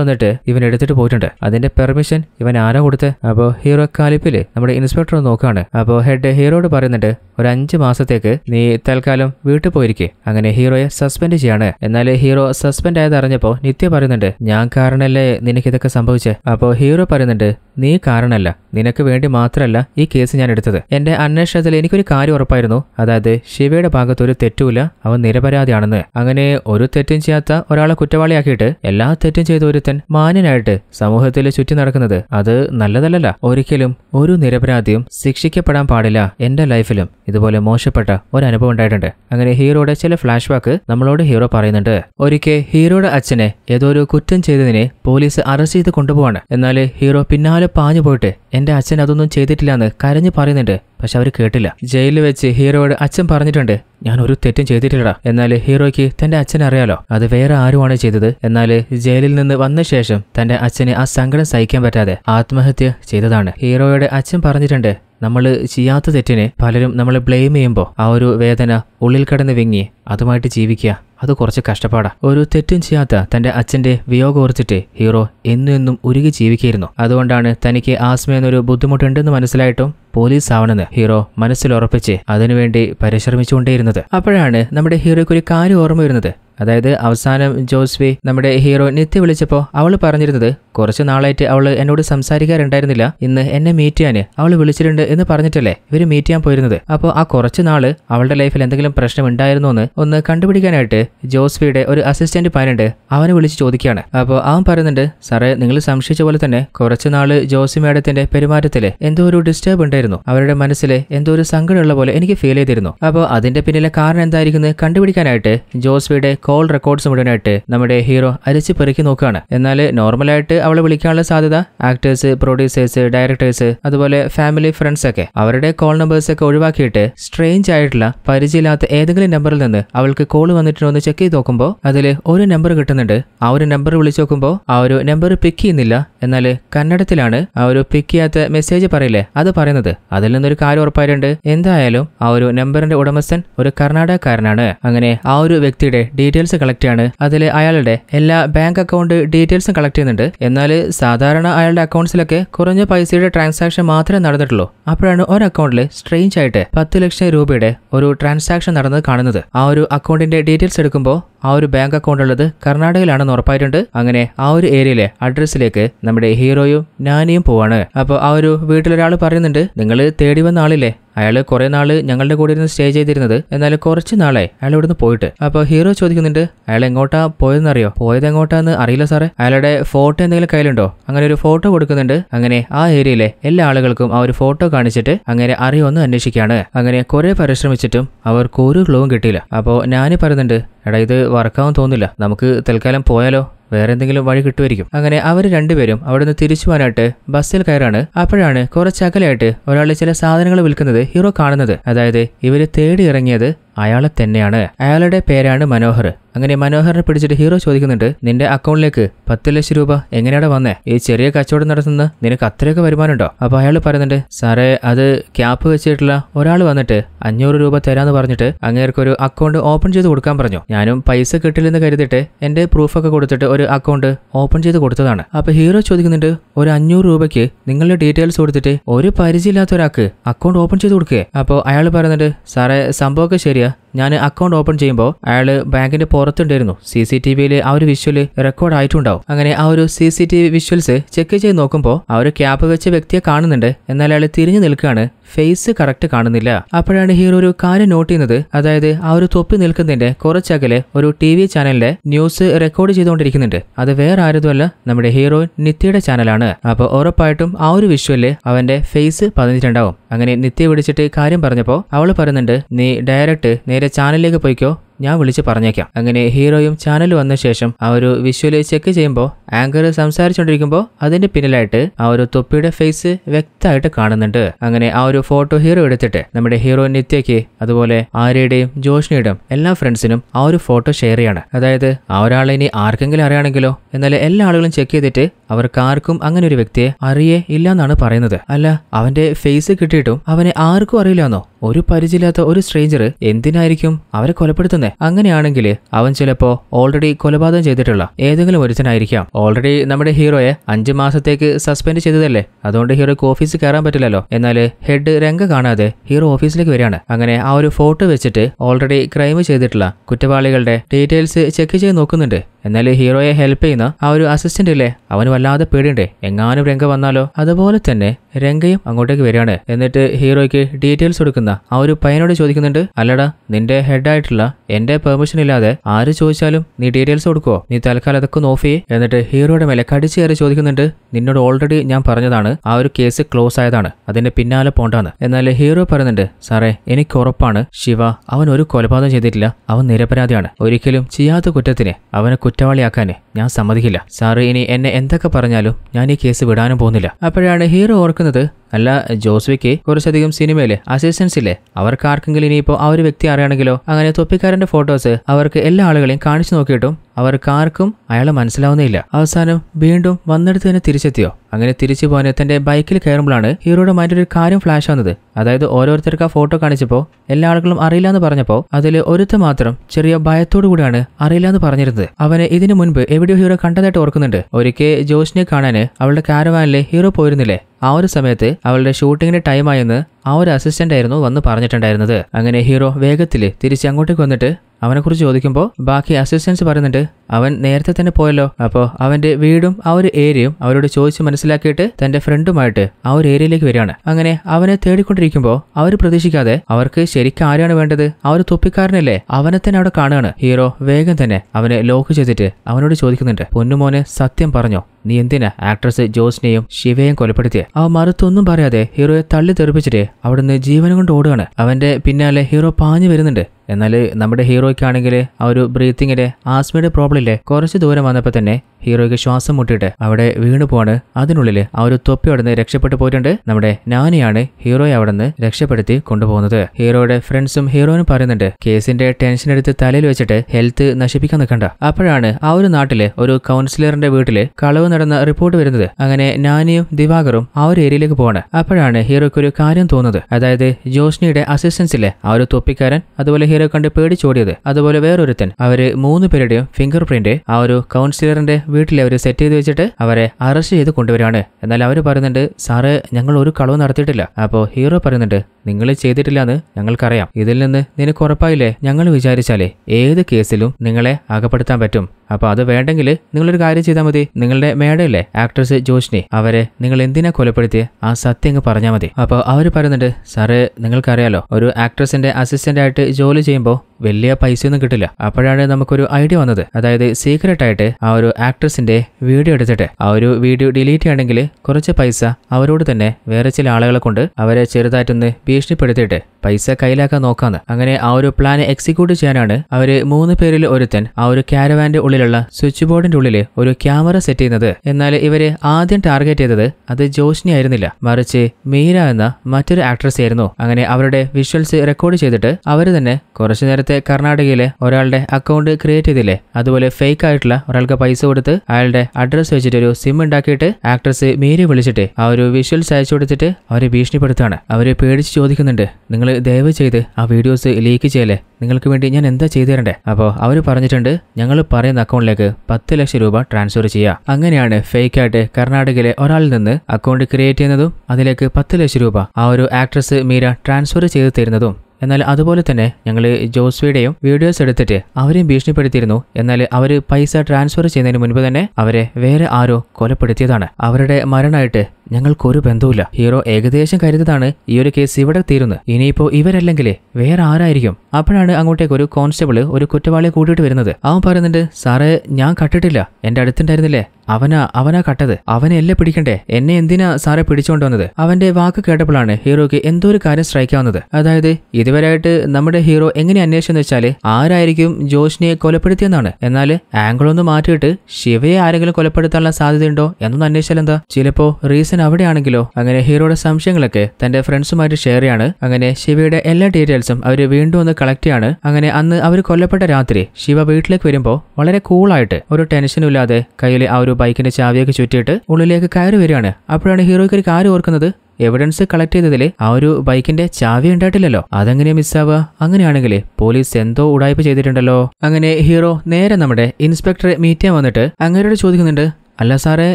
A: വന്നിട്ട് ഇവൻ എടുത്തിട്ട് പോയിട്ടുണ്ട് അതിന്റെ പെർമിഷൻ ഇവൻ ആരാ കൊടുത്ത് അപ്പോൾ ഹീറോ കാലിപ്പിൽ നമ്മുടെ ഇൻസ്പെക്ടർ നോക്കുകയാണ് അപ്പോൾ ഹെഡ് ഹീറോയോട് പറയുന്നുണ്ട് ഒരു അഞ്ച് മാസത്തേക്ക് നീ തൽക്കാലം വീട്ടിൽ പോയിരിക്കേ അങ്ങനെ ഹീറോയെ സസ്പെൻഡ് ചെയ്യാണ് എന്നാൽ ഹീറോ സസ്പെൻഡ് ആയത് അറിഞ്ഞപ്പോൾ നിത്യ പറയുന്നുണ്ട് ഞാൻ കാരണല്ലേ നിനക്കിതൊക്കെ സംഭവിച്ചേ അപ്പോൾ ഹീറോ പറയുന്നുണ്ട് നീ കാരണല്ല നിനക്ക് വേണ്ടി മാത്രമല്ല ഈ കേസ് ഞാൻ എടുത്തത് എന്റെ അന്വേഷണത്തിൽ എനിക്കൊരു കാര്യം ഉറപ്പായിരുന്നു അതായത് ശിവയുടെ ഭാഗത്തൊരു തെറ്റുമില്ല അവൻ നിരപരാധിയാണെന്ന് അങ്ങനെ ഒരു തെറ്റും ചെയ്യാത്ത ഒരാളെ കുറ്റവാളിയാക്കിയിട്ട് എല്ലാ തെറ്റും ചെയ്ത ഒരുത്തൻ മാന്യനായിട്ട് സമൂഹത്തിൽ ചുറ്റി നടക്കുന്നത് അത് നല്ലതല്ലല്ല ഒരിക്കലും ഒരു നിരപരാധിയും ശിക്ഷിക്കപ്പെടാൻ പാടില്ല എന്റെ ലൈഫിലും ഇതുപോലെ മോശപ്പെട്ട ഒരു അനുഭവം ഉണ്ടായിട്ടുണ്ട് അങ്ങനെ ഹീറോയുടെ ചില ഫ്ലാഷ് ബാക്ക് നമ്മളോട് ഹീറോ പറയുന്നുണ്ട് ഒരിക്കൽ ഹീറോയുടെ അച്ഛനെ ഏതോ ഒരു കുറ്റം ചെയ്തതിനെ പോലീസ് അറസ്റ്റ് ചെയ്ത് കൊണ്ടുപോവാണ് എന്നാൽ ഹീറോ പിന്നാലെ പിന്നാലെ പാഞ്ഞു പോയിട്ട് എൻ്റെ അച്ഛൻ അതൊന്നും ചെയ്തിട്ടില്ലെന്ന് കരഞ്ഞു പറയുന്നുണ്ട് പക്ഷെ അവർ കേട്ടില്ല ജയിലിൽ വെച്ച് ഹീറോയോട് അച്ഛൻ പറഞ്ഞിട്ടുണ്ട് ഞാൻ ഒരു തെറ്റും ചെയ്തിട്ടില്ലടാ എന്നാൽ ഹീറോയ്ക്ക് തൻ്റെ അച്ഛൻ അറിയാലോ അത് വേറെ ആരുമാണ് ചെയ്തത് എന്നാൽ ജയിലിൽ നിന്ന് വന്ന ശേഷം തൻ്റെ അച്ഛന് ആ സങ്കടം സഹിക്കാൻ പറ്റാതെ ആത്മഹത്യ ചെയ്തതാണ് ഹീറോയുടെ അച്ഛൻ പറഞ്ഞിട്ടുണ്ട് നമ്മൾ ചെയ്യാത്ത തെറ്റിനെ പലരും നമ്മളെ ബ്ലെയിം ചെയ്യുമ്പോൾ ആ ഒരു വേദന ഉള്ളിൽ കടന്ന് വിങ്ങി അതുമായിട്ട് ജീവിക്കുക അത് കുറച്ച് കഷ്ടപ്പാടാ ഒരു തെറ്റും ചെയ്യാത്ത തന്റെ അച്ഛന്റെ വിയോഗോർച്ചിട്ട് ഹീറോ എന്നും എന്നും ഉരുകി ജീവിക്കായിരുന്നു അതുകൊണ്ടാണ് തനിക്ക് ആസ്മ എന്നൊരു ബുദ്ധിമുട്ടുണ്ടെന്ന് മനസ്സിലായിട്ടും പോലീസ് ആവണമെന്ന് ഹീറോ മനസ്സിലുറപ്പിച്ച് അതിനുവേണ്ടി പരിശ്രമിച്ചുകൊണ്ടേയിരുന്നത് അപ്പോഴാണ് നമ്മുടെ ഹീറോയ്ക്ക് ഒരു കാര്യം ഓർമ്മ വരുന്നത് അതായത് അവസാനം ജോസ്വി നമ്മുടെ ഹീറോ നിത്യ വിളിച്ചപ്പോൾ അവൾ പറഞ്ഞിരുന്നത് കുറച്ച് നാളായിട്ട് അവൾ എന്നോട് സംസാരിക്കാറുണ്ടായിരുന്നില്ല ഇന്ന് എന്നെ മീറ്റ് ചെയ്യാൻ അവൾ വിളിച്ചിട്ടുണ്ട് എന്ന് പറഞ്ഞിട്ടല്ലേ ഇവർ മീറ്റ് ചെയ്യാൻ പോയിരുന്നത് അപ്പോൾ ആ കുറച്ച് നാൾ അവളുടെ ലൈഫിൽ എന്തെങ്കിലും പ്രശ്നം ഉണ്ടായിരുന്നോ എന്ന് ഒന്ന് കണ്ടുപിടിക്കാനായിട്ട് ജോസ്വിയുടെ ഒരു അസിസ്റ്റന്റ് പാനുണ്ട് അവനെ വിളിച്ച് ചോദിക്കുകയാണ് അപ്പോൾ അവൻ പറയുന്നുണ്ട് സാറേ നിങ്ങൾ സംശയിച്ച പോലെ തന്നെ കുറച്ച് നാൾ ജോസി മേഡത്തിന്റെ പെരുമാറ്റത്തിൽ എന്തോ ഒരു ഡിസ്റ്റർബ് ഉണ്ടായിരുന്നു അവരുടെ മനസ്സിൽ എന്തോ ഒരു സങ്കടമുള്ള പോലെ എനിക്ക് ഫീൽ ചെയ്തിരുന്നു അപ്പോൾ അതിന്റെ പിന്നിലെ കാരണം എന്തായിരിക്കും കണ്ടുപിടിക്കാനായിട്ട് ജോസ്വിയുടെ കോൾ റെക്കോർഡ്സ് മുഴുവനായിട്ട് നമ്മുടെ ഹീറോ അരിച്ച് പെറുക്കി നോക്കുകയാണ് എന്നാൽ നോർമലായിട്ട് അവളെ വിളിക്കാനുള്ള സാധ്യത ആക്ടേഴ്സ് പ്രൊഡ്യൂസേഴ്സ് ഡയറക്ടേഴ്സ് അതുപോലെ ഫാമിലി ഫ്രണ്ട്സ് ഒക്കെ അവരുടെ കോൾ നമ്പേഴ്സ് ഒക്കെ ഒഴിവാക്കിയിട്ട് സ്ട്രേഞ്ച് ആയിട്ടുള്ള പരിചയമില്ലാത്ത ഏതെങ്കിലും നമ്പറിൽ നിന്ന് അവൾക്ക് കോൾ വന്നിട്ടുണ്ടോ എന്ന് ചെക്ക് ചെയ്ത് നോക്കുമ്പോൾ അതിൽ ഒരു നമ്പർ കിട്ടുന്നുണ്ട് ആ ഒരു നമ്പർ വിളിച്ച് നോക്കുമ്പോൾ ആ ഒരു നമ്പർ പിക്ക് ചെയ്യുന്നില്ല എന്നാൽ കന്നഡത്തിലാണ് ആ ഒരു പിക്ക് ചെയ്യാത്ത മെസ്സേജ് പറയില്ലേ അത് പറയുന്നത് അതിൽ നിന്നൊരു കാര്യം ഉറപ്പായിട്ടുണ്ട് എന്തായാലും ആ ഒരു നമ്പറിന്റെ ഉടമസ്ഥൻ ഒരു കർണാടകക്കാരനാണ് അങ്ങനെ ആ ഒരു വ്യക്തിയുടെ ഡീറ്റെയിൽ ഡീറ്റെയിൽസ് കളക്ട് ചെയ്യാണ് അതിൽ അയാളുടെ എല്ലാ ബാങ്ക് അക്കൗണ്ട് ഡീറ്റെയിൽസും കളക്ട് ചെയ്യുന്നുണ്ട് എന്നാൽ സാധാരണ അയാളുടെ അക്കൗണ്ട്സിലൊക്കെ കുറഞ്ഞ പൈസയുടെ ട്രാൻസാക്ഷൻ മാത്രമേ നടന്നിട്ടുള്ളൂ അപ്പോഴാണ് ഒരു അക്കൗണ്ടിൽ സ്ട്രെയിഞ്ച് ആയിട്ട് പത്ത് ലക്ഷം രൂപയുടെ ഒരു ട്രാൻസാക്ഷൻ നടന്നത് കാണുന്നത് ആ ഒരു അക്കൗണ്ടിന്റെ ഡീറ്റെയിൽസ് എടുക്കുമ്പോൾ ആ ഒരു ബാങ്ക് അക്കൗണ്ട് ഉള്ളത് കർണാടകയിലാണെന്ന് ഉറപ്പായിട്ടുണ്ട് അങ്ങനെ ആ ഒരു ഏരിയയിലെ അഡ്രസ്സിലേക്ക് നമ്മുടെ ഹീറോയും നാനിയും പോവാണ് അപ്പോൾ ആ ഒരു വീട്ടിലൊരാൾ പറയുന്നുണ്ട് നിങ്ങൾ തേടി വന്ന ആളില്ലേ അയാൾ കുറേ നാള് ഞങ്ങളുടെ കൂടെ ഇരുന്ന് സ്റ്റേ ചെയ്തിരുന്നത് എന്നാൽ കുറച്ച് നാളെ അയാൾ ഇവിടുന്ന് പോയിട്ട് അപ്പോൾ ഹീറോ ചോദിക്കുന്നുണ്ട് അയാൾ എങ്ങോട്ടാ പോയതെന്നറിയോ പോയത് എങ്ങോട്ടാന്ന് അറിയില്ല സാറേ അയാളുടെ ഫോട്ടോ എന്തെങ്കിലും കയ്യിലുണ്ടോ അങ്ങനെ ഒരു ഫോട്ടോ കൊടുക്കുന്നുണ്ട് അങ്ങനെ ആ ഏരിയയിലെ എല്ലാ ആളുകൾക്കും ആ ഒരു ഫോട്ടോ കാണിച്ചിട്ട് അങ്ങനെ എന്ന് അന്വേഷിക്കുകയാണ് അങ്ങനെ കുറേ പരിശ്രമിച്ചിട്ടും അവർക്ക് ഒരു ക്ലൂവും കിട്ടിയില്ല അപ്പോൾ ഞാൻ പറയുന്നുണ്ട് എടാ ഇത് വർക്കാവും തോന്നില്ല നമുക്ക് തൽക്കാലം പോയാലോ വേറെ എന്തെങ്കിലും വഴി കിട്ടുമായിരിക്കും അങ്ങനെ അവർ രണ്ടുപേരും അവിടെ നിന്ന് തിരിച്ചു പോകാനായിട്ട് ബസ്സിൽ കയറാണ് അപ്പോഴാണ് കുറച്ചകലായിട്ട് ഒരാൾ ചില സാധനങ്ങൾ വിൽക്കുന്നത് ഹീറോ കാണുന്നത് അതായത് ഇവർ തേടി ഇറങ്ങിയത് അയാളെ തന്നെയാണ് അയാളുടെ പേരാണ് മനോഹർ അങ്ങനെ മനോഹറിനെ പിടിച്ചിട്ട് ഹീറോ ചോദിക്കുന്നുണ്ട് നിന്റെ അക്കൗണ്ടിലേക്ക് പത്ത് ലക്ഷം രൂപ എങ്ങനെയാണ് വന്നേ ഈ ചെറിയ കച്ചവടം നടത്തുന്ന നിനക്ക് അത്രയൊക്കെ വരുമാനമുണ്ടോ അപ്പോൾ അയാൾ പറയുന്നുണ്ട് സാറേ അത് ക്യാപ്പ് വെച്ചിട്ടുള്ള ഒരാൾ വന്നിട്ട് അഞ്ഞൂറ് രൂപ തരാന്ന് പറഞ്ഞിട്ട് അങ്ങേർക്കൊരു അക്കൗണ്ട് ഓപ്പൺ ചെയ്ത് കൊടുക്കാൻ പറഞ്ഞു ഞാനും പൈസ കിട്ടില്ലെന്ന് കരുതിട്ട് എൻ്റെ പ്രൂഫൊക്കെ കൊടുത്തിട്ട് ഒരു അക്കൗണ്ട് ഓപ്പൺ ചെയ്ത് കൊടുത്തതാണ് അപ്പോൾ ഹീറോ ചോദിക്കുന്നുണ്ട് ഒരു അഞ്ഞൂറ് രൂപയ്ക്ക് നിങ്ങളുടെ ഡീറ്റെയിൽസ് കൊടുത്തിട്ട് ഒരു പരിചയമില്ലാത്ത ഒരാൾക്ക് അക്കൗണ്ട് ഓപ്പൺ ചെയ്ത് കൊടുക്കുക അപ്പോൾ അയാൾ പറയുന്നുണ്ട് സാറേ സംഭവമൊക്കെ ശരി കിട്ടിയ ഞാൻ അക്കൗണ്ട് ഓപ്പൺ ചെയ്യുമ്പോൾ അയാൾ ബാങ്കിന്റെ പുറത്തുണ്ടായിരുന്നു സി സി ടി വിയിൽ ആ ഒരു വിഷ്വൽ റെക്കോർഡ് ആയിട്ടുണ്ടാവും അങ്ങനെ ആ ഒരു C C T V visuals check ചെയ്ത് നോക്കുമ്പോൾ ആ ഒരു ക്യാപ് വെച്ച വ്യക്തിയെ കാണുന്നുണ്ട് എന്നാൽ അയാൾ തിരിഞ്ഞു നിൽക്കുകയാണ് ഫേസ് കറക്റ്റ് കാണുന്നില്ല അപ്പോഴാണ് ഹീറോ ഒരു കാര്യം നോട്ട് ചെയ്യുന്നത് അതായത് ആ ഒരു തൊപ്പി നിൽക്കുന്നതിന്റെ കുറച്ചകലെ ഒരു ടി വി ചാനലിലെ ന്യൂസ് റെക്കോർഡ് ചെയ്തുകൊണ്ടിരിക്കുന്നുണ്ട് അത് വേറെ ആരതുമല്ല നമ്മുടെ ഹീറോയിൻ നിത്യയുടെ ചാനലാണ് അപ്പോൾ ഉറപ്പായിട്ടും ആ ഒരു വിഷ്വലിൽ അവന്റെ ഫേസ് പതിഞ്ഞിട്ടുണ്ടാവും അങ്ങനെ നിത്യ വിളിച്ചിട്ട് കാര്യം പറഞ്ഞപ്പോൾ അവൾ പറയുന്നുണ്ട് നീ ഡയറക്റ്റ് നേരെ ചാനലിലേക്ക് പോയിക്കോ ഞാൻ വിളിച്ച് പറഞ്ഞേക്കാം അങ്ങനെ ഹീറോയും ചാനൽ വന്ന ശേഷം ആ ഒരു വിഷ്വല് ചെക്ക് ചെയ്യുമ്പോൾ ആങ്കർ സംസാരിച്ചുകൊണ്ടിരിക്കുമ്പോൾ അതിന്റെ പിന്നിലായിട്ട് ആ ഒരു തൊപ്പിയുടെ ഫേസ് വ്യക്തമായിട്ട് കാണുന്നുണ്ട് അങ്ങനെ ആ ഒരു ഫോട്ടോ ഹീറോ എടുത്തിട്ട് നമ്മുടെ ഹീറോ നിത്യയ്ക്ക് അതുപോലെ ആര്യയുടെയും ജോഷ്ണിയുടെയും എല്ലാ ഫ്രണ്ട്സിനും ആ ഒരു ഫോട്ടോ ഷെയർ ചെയ്യാണ് അതായത് ആ ഒരാളെ ഇനി ആർക്കെങ്കിലും അറിയാണെങ്കിലോ എന്നാൽ എല്ലാ ആളുകളും ചെക്ക് ചെയ്തിട്ട് അവർക്ക് ആർക്കും അങ്ങനെ ഒരു വ്യക്തിയെ അറിയേ ഇല്ല എന്നാണ് പറയുന്നത് അല്ല അവന്റെ ഫേസ് കിട്ടിയിട്ടും അവനെ ആർക്കും അറിയില്ല എന്നോ ഒരു പരിചയമില്ലാത്ത ഒരു സ്ട്രേഞ്ചർ എന്തിനായിരിക്കും അവരെ കൊലപ്പെടുത്തുന്നത് അങ്ങനെയാണെങ്കിൽ അവൻ ചിലപ്പോ ഓൾറെഡി കൊലപാതകം ചെയ്തിട്ടുള്ള ഏതെങ്കിലും ഒരുത്തനായിരിക്കാം ഓൾറെഡി നമ്മുടെ ഹീറോയെ അഞ്ച് മാസത്തേക്ക് സസ്പെൻഡ് ചെയ്തതല്ലേ അതുകൊണ്ട് ഹീറോയ്ക്ക് ഓഫീസിൽ കയറാൻ പറ്റില്ലല്ലോ എന്നാൽ ഹെഡ് രംഗ കാണാതെ ഹീറോ ഓഫീസിലേക്ക് വരികയാണ് അങ്ങനെ ആ ഒരു ഫോട്ടോ വെച്ചിട്ട് ഓൾറെഡി ക്രൈം ചെയ്തിട്ടുള്ള കുറ്റവാളികളുടെ ഡീറ്റെയിൽസ് ചെക്ക് ചെയ്ത് നോക്കുന്നുണ്ട് എന്നാൽ ഹീറോയെ ഹെൽപ്പ് ചെയ്യുന്ന ആ ഒരു അസിസ്റ്റന്റ് ഇല്ലേ അവന് വല്ലാതെ പേടിയുണ്ടേ എങ്ങാനും രംഗ വന്നാലോ അതുപോലെ തന്നെ രംഗയും അങ്ങോട്ടേക്ക് വരികയാണ് എന്നിട്ട് ഹീറോയ്ക്ക് ഡീറ്റെയിൽസ് കൊടുക്കുന്ന എന്താ ആ ഒരു പയ്യനോട് ചോദിക്കുന്നുണ്ട് അല്ലടാ നിന്റെ ഹെഡ് ആയിട്ടുള്ള എന്റെ പെർമിഷൻ ഇല്ലാതെ ആര് ചോദിച്ചാലും നീ ഡീറ്റെയിൽസ് കൊടുക്കുവോ നീ തൽക്കാലം അതൊക്കെ ഒന്ന് ഓഫ് ചെയ്യേ എന്നിട്ട് ഹീറോയുടെ മേലെ കടിച്ചു കയറി ചോദിക്കുന്നുണ്ട് നിന്നോട് ഓൾറെഡി ഞാൻ പറഞ്ഞതാണ് ആ ഒരു കേസ് ക്ലോസ് ആയതാണ് അതിന്റെ പിന്നാലെ പോണ്ടാന്ന് എന്നാൽ ഹീറോ പറയുന്നുണ്ട് സാറേ എനിക്ക് ഉറപ്പാണ് ശിവ അവൻ ഒരു കൊലപാതകം ചെയ്തിട്ടില്ല അവൻ നിരപരാധിയാണ് ഒരിക്കലും ചെയ്യാത്ത കുറ്റത്തിന് അവനെ കുറ്റവാളിയാക്കാൻ ഞാൻ സമ്മതിക്കില്ല സാറ് ഇനി എന്നെ എന്തൊക്കെ പറഞ്ഞാലും ഞാൻ ഈ കേസ് വിടാനും പോകുന്നില്ല അപ്പോഴാണ് ഹീറോ ഓർക്കുന്നത് അല്ല ജോസ്വിക്ക് കുറച്ചധികം സിനിമയിലെ അസിസ്റ്റൻസ് ഇല്ലേ അവർക്ക് ആർക്കെങ്കിലും ഇനിയിപ്പോൾ ആ ഒരു വ്യക്തി അറിയണമെങ്കിലോ അങ്ങനെ തൊപ്പിക്കാരൻ്റെ ഫോട്ടോസ് അവർക്ക് എല്ലാ ആളുകളെയും കാണിച്ചു നോക്കിയിട്ടും അവർക്കാർക്കും അയാളെ മനസ്സിലാവുന്നില്ല അവസാനം വീണ്ടും വന്നെടുത്ത് തന്നെ തിരിച്ചെത്തിയോ അങ്ങനെ തിരിച്ചു പോകാൻ തന്റെ ബൈക്കിൽ കയറുമ്പോഴാണ് ഹീറോയുടെ മൈൻഡിൽ ഒരു കാര്യം ഫ്ലാഷ് വന്നത് അതായത് ഓരോരുത്തർക്ക് ആ ഫോട്ടോ കാണിച്ചപ്പോൾ എല്ലാ ആളുകളും അറിയില്ല എന്ന് പറഞ്ഞപ്പോൾ അതിൽ ഒരുത്ത് മാത്രം ചെറിയ ഭയത്തോടു കൂടിയാണ് അറിയില്ല എന്ന് പറഞ്ഞിരുന്നത് അവനെ ഇതിനു മുൻപ് എവിടെയോ ഹീറോ കണ്ടതായിട്ട് ഓർക്കുന്നുണ്ട് ഒരിക്കൽ ജോഷിനെ കാണാൻ അവളുടെ കാരവാനിലെ ഹീറോ പോയിരുന്നില്ലേ ആ ഒരു സമയത്ത് അവളുടെ ഷൂട്ടിങ്ങിന് ടൈമായെന്ന് ആ ഒരു അസിസ്റ്റന്റ് ആയിരുന്നു വന്ന് പറഞ്ഞിട്ടുണ്ടായിരുന്നത് അങ്ങനെ ഹീറോ വേഗത്തിൽ തിരിച്ച് അങ്ങോട്ടേക്ക് വന്നിട്ട് അവനെക്കുറിച്ച് ചോദിക്കുമ്പോൾ ബാക്കി അസിസ്റ്റൻസ് പറയുന്നുണ്ട് അവൻ നേരത്തെ തന്നെ പോയല്ലോ അപ്പോൾ അവൻ്റെ വീടും ആ ഒരു ഏരിയയും അവരോട് ചോദിച്ച് മനസ്സിലാക്കിയിട്ട് തൻ്റെ ഫ്രണ്ടുമായിട്ട് ആ ഒരു ഏരിയയിലേക്ക് വരികയാണ് അങ്ങനെ അവനെ തേടിക്കൊണ്ടിരിക്കുമ്പോൾ അവർ പ്രതീക്ഷിക്കാതെ അവർക്ക് ശരിക്കും ആരെയാണ് വേണ്ടത് ആ ഒരു തൊപ്പിക്കാരനല്ലേ അവനെ തന്നെ അവിടെ കാണുകയാണ് ഹീറോ വേഗം തന്നെ അവനെ ലോക്ക് ചെയ്തിട്ട് അവനോട് ചോദിക്കുന്നുണ്ട് പൊന്നുമോനെ സത്യം പറഞ്ഞോ നീ എന്തിനാ ആക്ട്രസ് ജോസിനെയും ശിവയെയും കൊലപ്പെടുത്തിയ അവ മറുത്തൊന്നും പറയാതെ ഹീറോയെ തള്ളി തെറിപ്പിച്ചിട്ട് അവിടുന്ന് ജീവൻ കൊണ്ട് ഓടുകയാണ് അവന്റെ പിന്നാലെ ഹീറോ പാഞ്ഞു വരുന്നുണ്ട് എന്നാൽ നമ്മുടെ ഹീറോയ്ക്കാണെങ്കിൽ ആ ഒരു ബ്രീത്തിങ്ങിലെ ആസ്മയുടെ പ്രോബ്ലമില്ലേ കുറച്ച് ദൂരം വന്നപ്പോൾ തന്നെ ഹീറോയ്ക്ക് ശ്വാസം മുട്ടിയിട്ട് അവിടെ വീണു പോവാണ് അതിനുള്ളിൽ ആ ഒരു തൊപ്പി അവിടെ നിന്ന് രക്ഷപ്പെട്ടു പോയിട്ടുണ്ട് നമ്മുടെ നാനിയാണ് ഹീറോയെ അവിടെ നിന്ന് രക്ഷപ്പെടുത്തി കൊണ്ടുപോകുന്നത് ഹീറോയുടെ ഫ്രണ്ട്സും ഹീറോയിനും പറയുന്നുണ്ട് കേസിന്റെ ടെൻഷൻ എടുത്ത് തലയിൽ വെച്ചിട്ട് ഹെൽത്ത് നശിപ്പിക്കാൻ നിൽക്കണ്ട അപ്പോഴാണ് ആ ഒരു നാട്ടിലെ ഒരു കൗൺസിലറിന്റെ വീട്ടില് കളവ് നടന്ന റിപ്പോർട്ട് വരുന്നത് അങ്ങനെ നാനിയും ദിവാകറും ആ ഒരു ഏരിയയിലേക്ക് പോവാണ് അപ്പോഴാണ് ഹീറോയ്ക്ക് ഒരു കാര്യം തോന്നുന്നത് അതായത് ജോഷ്നിയുടെ അസിസ്റ്റൻസിലെ ആ ഒരു തൊപ്പിക്കാരൻ അതുപോലെ ഹീറോ കണ്ട് പേടിച്ചോടിയത് അതുപോലെ വേറൊരുത്തൻ അവര് മൂന്ന് പേരുടെയും ഫിംഗർ പ്രിന്റ് ആ ഒരു കൗൺസിലറിന്റെ വീട്ടിൽ അവർ സെറ്റ് ചെയ്ത് വെച്ചിട്ട് അവരെ അറസ്റ്റ് ചെയ്ത് കൊണ്ടുവരികയാണ് എന്നാൽ അവർ പറയുന്നുണ്ട് സാറ് ഞങ്ങൾ ഒരു കളവ് നടത്തിയിട്ടില്ല അപ്പോൾ ഹീറോ പറയുന്നുണ്ട് നിങ്ങൾ ചെയ്തിട്ടില്ല എന്ന് ഞങ്ങൾക്കറിയാം ഇതിൽ നിന്ന് നിനക്ക് ഉറപ്പായില്ലേ ഞങ്ങൾ വിചാരിച്ചാലേ ഏത് കേസിലും നിങ്ങളെ അകപ്പെടുത്താൻ പറ്റും അപ്പോൾ അത് വേണ്ടെങ്കിൽ നിങ്ങളൊരു കാര്യം ചെയ്താൽ മതി നിങ്ങളുടെ മേഡയില്ലേ ആക്ട്രസ് ജോഷിനെ അവരെ നിങ്ങൾ എന്തിനാ കൊലപ്പെടുത്തി ആ സത്യം അങ്ങ് പറഞ്ഞാൽ മതി അപ്പോൾ അവർ പറയുന്നുണ്ട് സാറ് നിങ്ങൾക്കറിയാലോ ഒരു ആക്ട്രസിൻ്റെ അസിസ്റ്റൻ്റായിട്ട് ജോലി ചെയ്യുമ്പോൾ വലിയ പൈസയൊന്നും കിട്ടില്ല അപ്പോഴാണ് നമുക്കൊരു ഐഡിയ വന്നത് അതായത് സീക്രട്ടായിട്ട് ആ ഒരു ആക്ട് ആക്ട്രസിൻ്റെ വീഡിയോ എടുത്തിട്ട് ആ ഒരു വീഡിയോ ഡിലീറ്റ് ചെയ്യണമെങ്കിൽ കുറച്ച് പൈസ അവരോട് തന്നെ വേറെ ചില ആളുകളെ കൊണ്ട് അവരെ ചെറുതായിട്ടൊന്ന് ഭീഷണിപ്പെടുത്തിയിട്ട് പൈസ കയ്യിലാക്കാൻ നോക്കാന്ന് അങ്ങനെ ആ ഒരു പ്ലാൻ എക്സിക്യൂട്ട് ചെയ്യാനാണ് അവര് മൂന്ന് പേരിൽ ഒരുത്തൻ ആ ഒരു ക്യാരവാന്റെ ഉള്ളിലുള്ള സ്വിച്ച് ബോർഡിന്റെ ഉള്ളിൽ ഒരു ക്യാമറ സെറ്റ് ചെയ്യുന്നത് എന്നാൽ ഇവര് ആദ്യം ടാർഗറ്റ് ചെയ്തത് അത് ജോഷ്നി ആയിരുന്നില്ല മറിച്ച് മീര എന്ന മറ്റൊരു ആക്ട്രസ് ആയിരുന്നു അങ്ങനെ അവരുടെ വിഷ്വൽസ് റെക്കോർഡ് ചെയ്തിട്ട് അവർ തന്നെ കുറച്ചു നേരത്തെ കർണാടകയിലെ ഒരാളുടെ അക്കൗണ്ട് ക്രിയേറ്റ് ചെയ്തില്ലേ അതുപോലെ ഫേക്ക് ആയിട്ടുള്ള ഒരാൾക്ക് പൈസ കൊടുത്ത് സമയത്ത് അയാളുടെ അഡ്രസ്സ് വെച്ചിട്ട് ഒരു സിം ഉണ്ടാക്കിയിട്ട് ആക്ട്രസ് മേരി വിളിച്ചിട്ട് ആ ഒരു വിഷ്വൽസ് അയച്ചു കൊടുത്തിട്ട് അവരെ ഭീഷണിപ്പെടുത്താണ് അവരെ പേടിച്ച് ചോദിക്കുന്നുണ്ട് നിങ്ങൾ ദയവ് ചെയ്ത് ആ വീഡിയോസ് ലീക്ക് ചെയ്യല്ലേ നിങ്ങൾക്ക് വേണ്ടി ഞാൻ എന്താ ചെയ്തു തരണ്ടേ അപ്പോൾ അവർ പറഞ്ഞിട്ടുണ്ട് ഞങ്ങൾ പറയുന്ന അക്കൗണ്ടിലേക്ക് പത്ത് ലക്ഷം രൂപ ട്രാൻസ്ഫർ ചെയ്യുക അങ്ങനെയാണ് ഫേക്കായിട്ട് കർണാടകയിലെ ഒരാളിൽ നിന്ന് അക്കൗണ്ട് ക്രിയേറ്റ് ചെയ്യുന്നതും അതിലേക്ക് പത്ത് ലക്ഷം രൂപ ആ ഒരു ആക്ട്രസ് മീര ട്രാൻസ്ഫർ ചെയ്തു തരുന്നതും എന്നാൽ അതുപോലെ തന്നെ ഞങ്ങൾ ജോസ്വിയുടെയും വീഡിയോസ് എടുത്തിട്ട് അവരെയും ഭീഷണിപ്പെടുത്തിയിരുന്നു എന്നാൽ അവർ പൈസ ട്രാൻസ്ഫർ ചെയ്യുന്നതിന് മുൻപ് തന്നെ അവരെ വേറെ ആരോ കൊലപ്പെടുത്തിയതാണ് അവരുടെ മരണമായിട്ട് ഞങ്ങൾക്കൊരു ബന്ധവുമില്ല ഹീറോ ഏകദേശം കരുതതാണ് ഈ ഒരു കേസ് ഇവിടെ തീരുന്നത് ഇനിയിപ്പോൾ ഇവരല്ലെങ്കിൽ വേറെ ആരായിരിക്കും അപ്പോഴാണ് അങ്ങോട്ടേക്ക് ഒരു കോൺസ്റ്റബിൾ ഒരു കുറ്റവാളിയെ കൂട്ടിയിട്ട് വരുന്നത് അവൻ പറയുന്നുണ്ട് സാറേ ഞാൻ കട്ടിട്ടില്ല എൻ്റെ അടുത്തുണ്ടായിരുന്നില്ലേ അവനാ അവനാ കട്ടത് അവനെ എല്ലാം പിടിക്കണ്ടേ എന്നെ എന്തിനാ സാറെ പിടിച്ചുകൊണ്ട് വന്നത് അവന്റെ വാക്ക് കേട്ടപ്പോഴാണ് ഹീറോയ്ക്ക് എന്തോ ഒരു കാര്യം സ്ട്രൈക്ക് ആവുന്നത് അതായത് ഇതുവരെയായിട്ട് നമ്മുടെ ഹീറോ എങ്ങനെ അന്വേഷിച്ചെന്ന് വെച്ചാല് ആരായിരിക്കും ജോഷിനെ കൊലപ്പെടുത്തിയെന്നാണ് എന്നാൽ ആംഗിളൊന്ന് മാറ്റിയിട്ട് ശിവയെ ആരെങ്കിലും കൊലപ്പെടുത്താനുള്ള സാധ്യതയുണ്ടോ എന്നൊന്ന് അന്വേഷിച്ചാൽ എന്താ ചിലപ്പോ റീസൺ അവിടെയാണെങ്കിലോ അങ്ങനെ ഹീറോയുടെ സംശയങ്ങളൊക്കെ തന്റെ ഫ്രണ്ട്സുമായിട്ട് ഷെയർ ചെയ്യാണ് അങ്ങനെ ശിവയുടെ എല്ലാ ഡീറ്റെയിൽസും അവര് വീണ്ടും ഒന്ന് കളക്ട് ചെയ്യാണ് അങ്ങനെ അന്ന് അവർ കൊല്ലപ്പെട്ട രാത്രി ശിവ വീട്ടിലേക്ക് വരുമ്പോൾ വളരെ കൂളായിട്ട് ഒരു ടെൻഷനും ഇല്ലാതെ കയ്യിൽ ആ ഒരു ബൈക്കിന്റെ ചാവിയൊക്കെ ചുറ്റിയിട്ട് ഉള്ളിലേക്ക് കയറി വരികയാണ് അപ്പോഴാണ് ഹീറോയ്ക്ക് ഒരു കാര്യം ഓർക്കുന്നത് എവിഡൻസ് കളക്ട് ചെയ്തതിൽ ആ ഒരു ബൈക്കിന്റെ ചാവി ഉണ്ടായിട്ടില്ലല്ലോ അതെങ്ങനെയാ മിസ്സാവുക അങ്ങനെയാണെങ്കിൽ പോലീസ് എന്തോ ഉടായ്പ ചെയ്തിട്ടുണ്ടല്ലോ അങ്ങനെ ഹീറോ നേരെ നമ്മുടെ ഇൻസ്പെക്ടറെ മീറ്റ് ചെയ്യാൻ വന്നിട്ട് അങ്ങനെയോട് ചോദിക്കുന്നുണ്ട് അല്ല സാറേ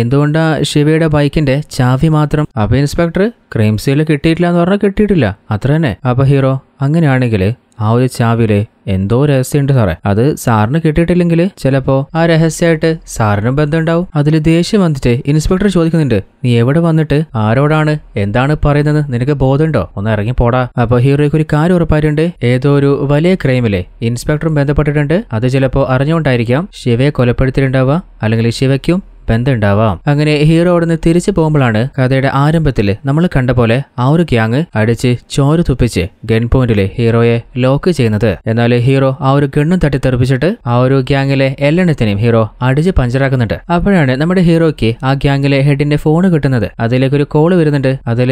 A: എന്തുകൊണ്ടാ ശിവയുടെ ബൈക്കിന്റെ ചാവി മാത്രം അപ്പൊ ഇൻസ്പെക്ടർ ക്രൈംസീൽ സീൽ കിട്ടിയിട്ടില്ല എന്ന് പറഞ്ഞാൽ കിട്ടിയിട്ടില്ല അത്ര തന്നെ അപ്പൊ ഹീറോ അങ്ങനെയാണെങ്കിൽ ആ ഒരു ചാവില് എന്തോ രഹസ്യമുണ്ട് സാറേ അത് സാറിന് കിട്ടിയിട്ടില്ലെങ്കിൽ ചിലപ്പോ ആ രഹസ്യമായിട്ട് സാറിനും ഉണ്ടാവും അതിൽ ദേഷ്യം വന്നിട്ട് ഇൻസ്പെക്ടർ ചോദിക്കുന്നുണ്ട് നീ എവിടെ വന്നിട്ട് ആരോടാണ് എന്താണ് പറയുന്നത് നിനക്ക് ബോധമുണ്ടോ ഒന്ന് ഇറങ്ങി പോടാ അപ്പോൾ ഹീറോയ്ക്ക് ഒരു കാര്യം ഉറപ്പായിട്ടുണ്ട് ഏതോ ഒരു വലിയ ക്രൈമിലെ ഇൻസ്പെക്ടറും ബന്ധപ്പെട്ടിട്ടുണ്ട് അത് ചിലപ്പോ അറിഞ്ഞുകൊണ്ടായിരിക്കാം ശിവയെ കൊലപ്പെടുത്തിയിട്ടുണ്ടാവുക അല്ലെങ്കിൽ ശിവയ്ക്കും ബന്ധമുണ്ടാവാം അങ്ങനെ ഹീറോ അവിടെ നിന്ന് തിരിച്ചു പോകുമ്പോഴാണ് കഥയുടെ ആരംഭത്തിൽ നമ്മൾ കണ്ട പോലെ ആ ഒരു ഗ്യാങ് അടിച്ച് ചോര തുപ്പിച്ച് ഗൺ പോയിന്റിൽ ഹീറോയെ ലോക്ക് ചെയ്യുന്നത് എന്നാൽ ഹീറോ ആ ഒരു ഗണ്ണും തട്ടി തെറിപ്പിച്ചിട്ട് ആ ഒരു ഗ്യാങ്ങിലെ എല്ലെണ്ണത്തിനെയും ഹീറോ അടിച്ച് പഞ്ചറാക്കുന്നുണ്ട് അപ്പോഴാണ് നമ്മുടെ ഹീറോയ്ക്ക് ആ ഗ്യാങ്ങിലെ ഹെഡിന്റെ ഫോൺ കിട്ടുന്നത് അതിലേക്ക് ഒരു കോള് വരുന്നുണ്ട് അതിൽ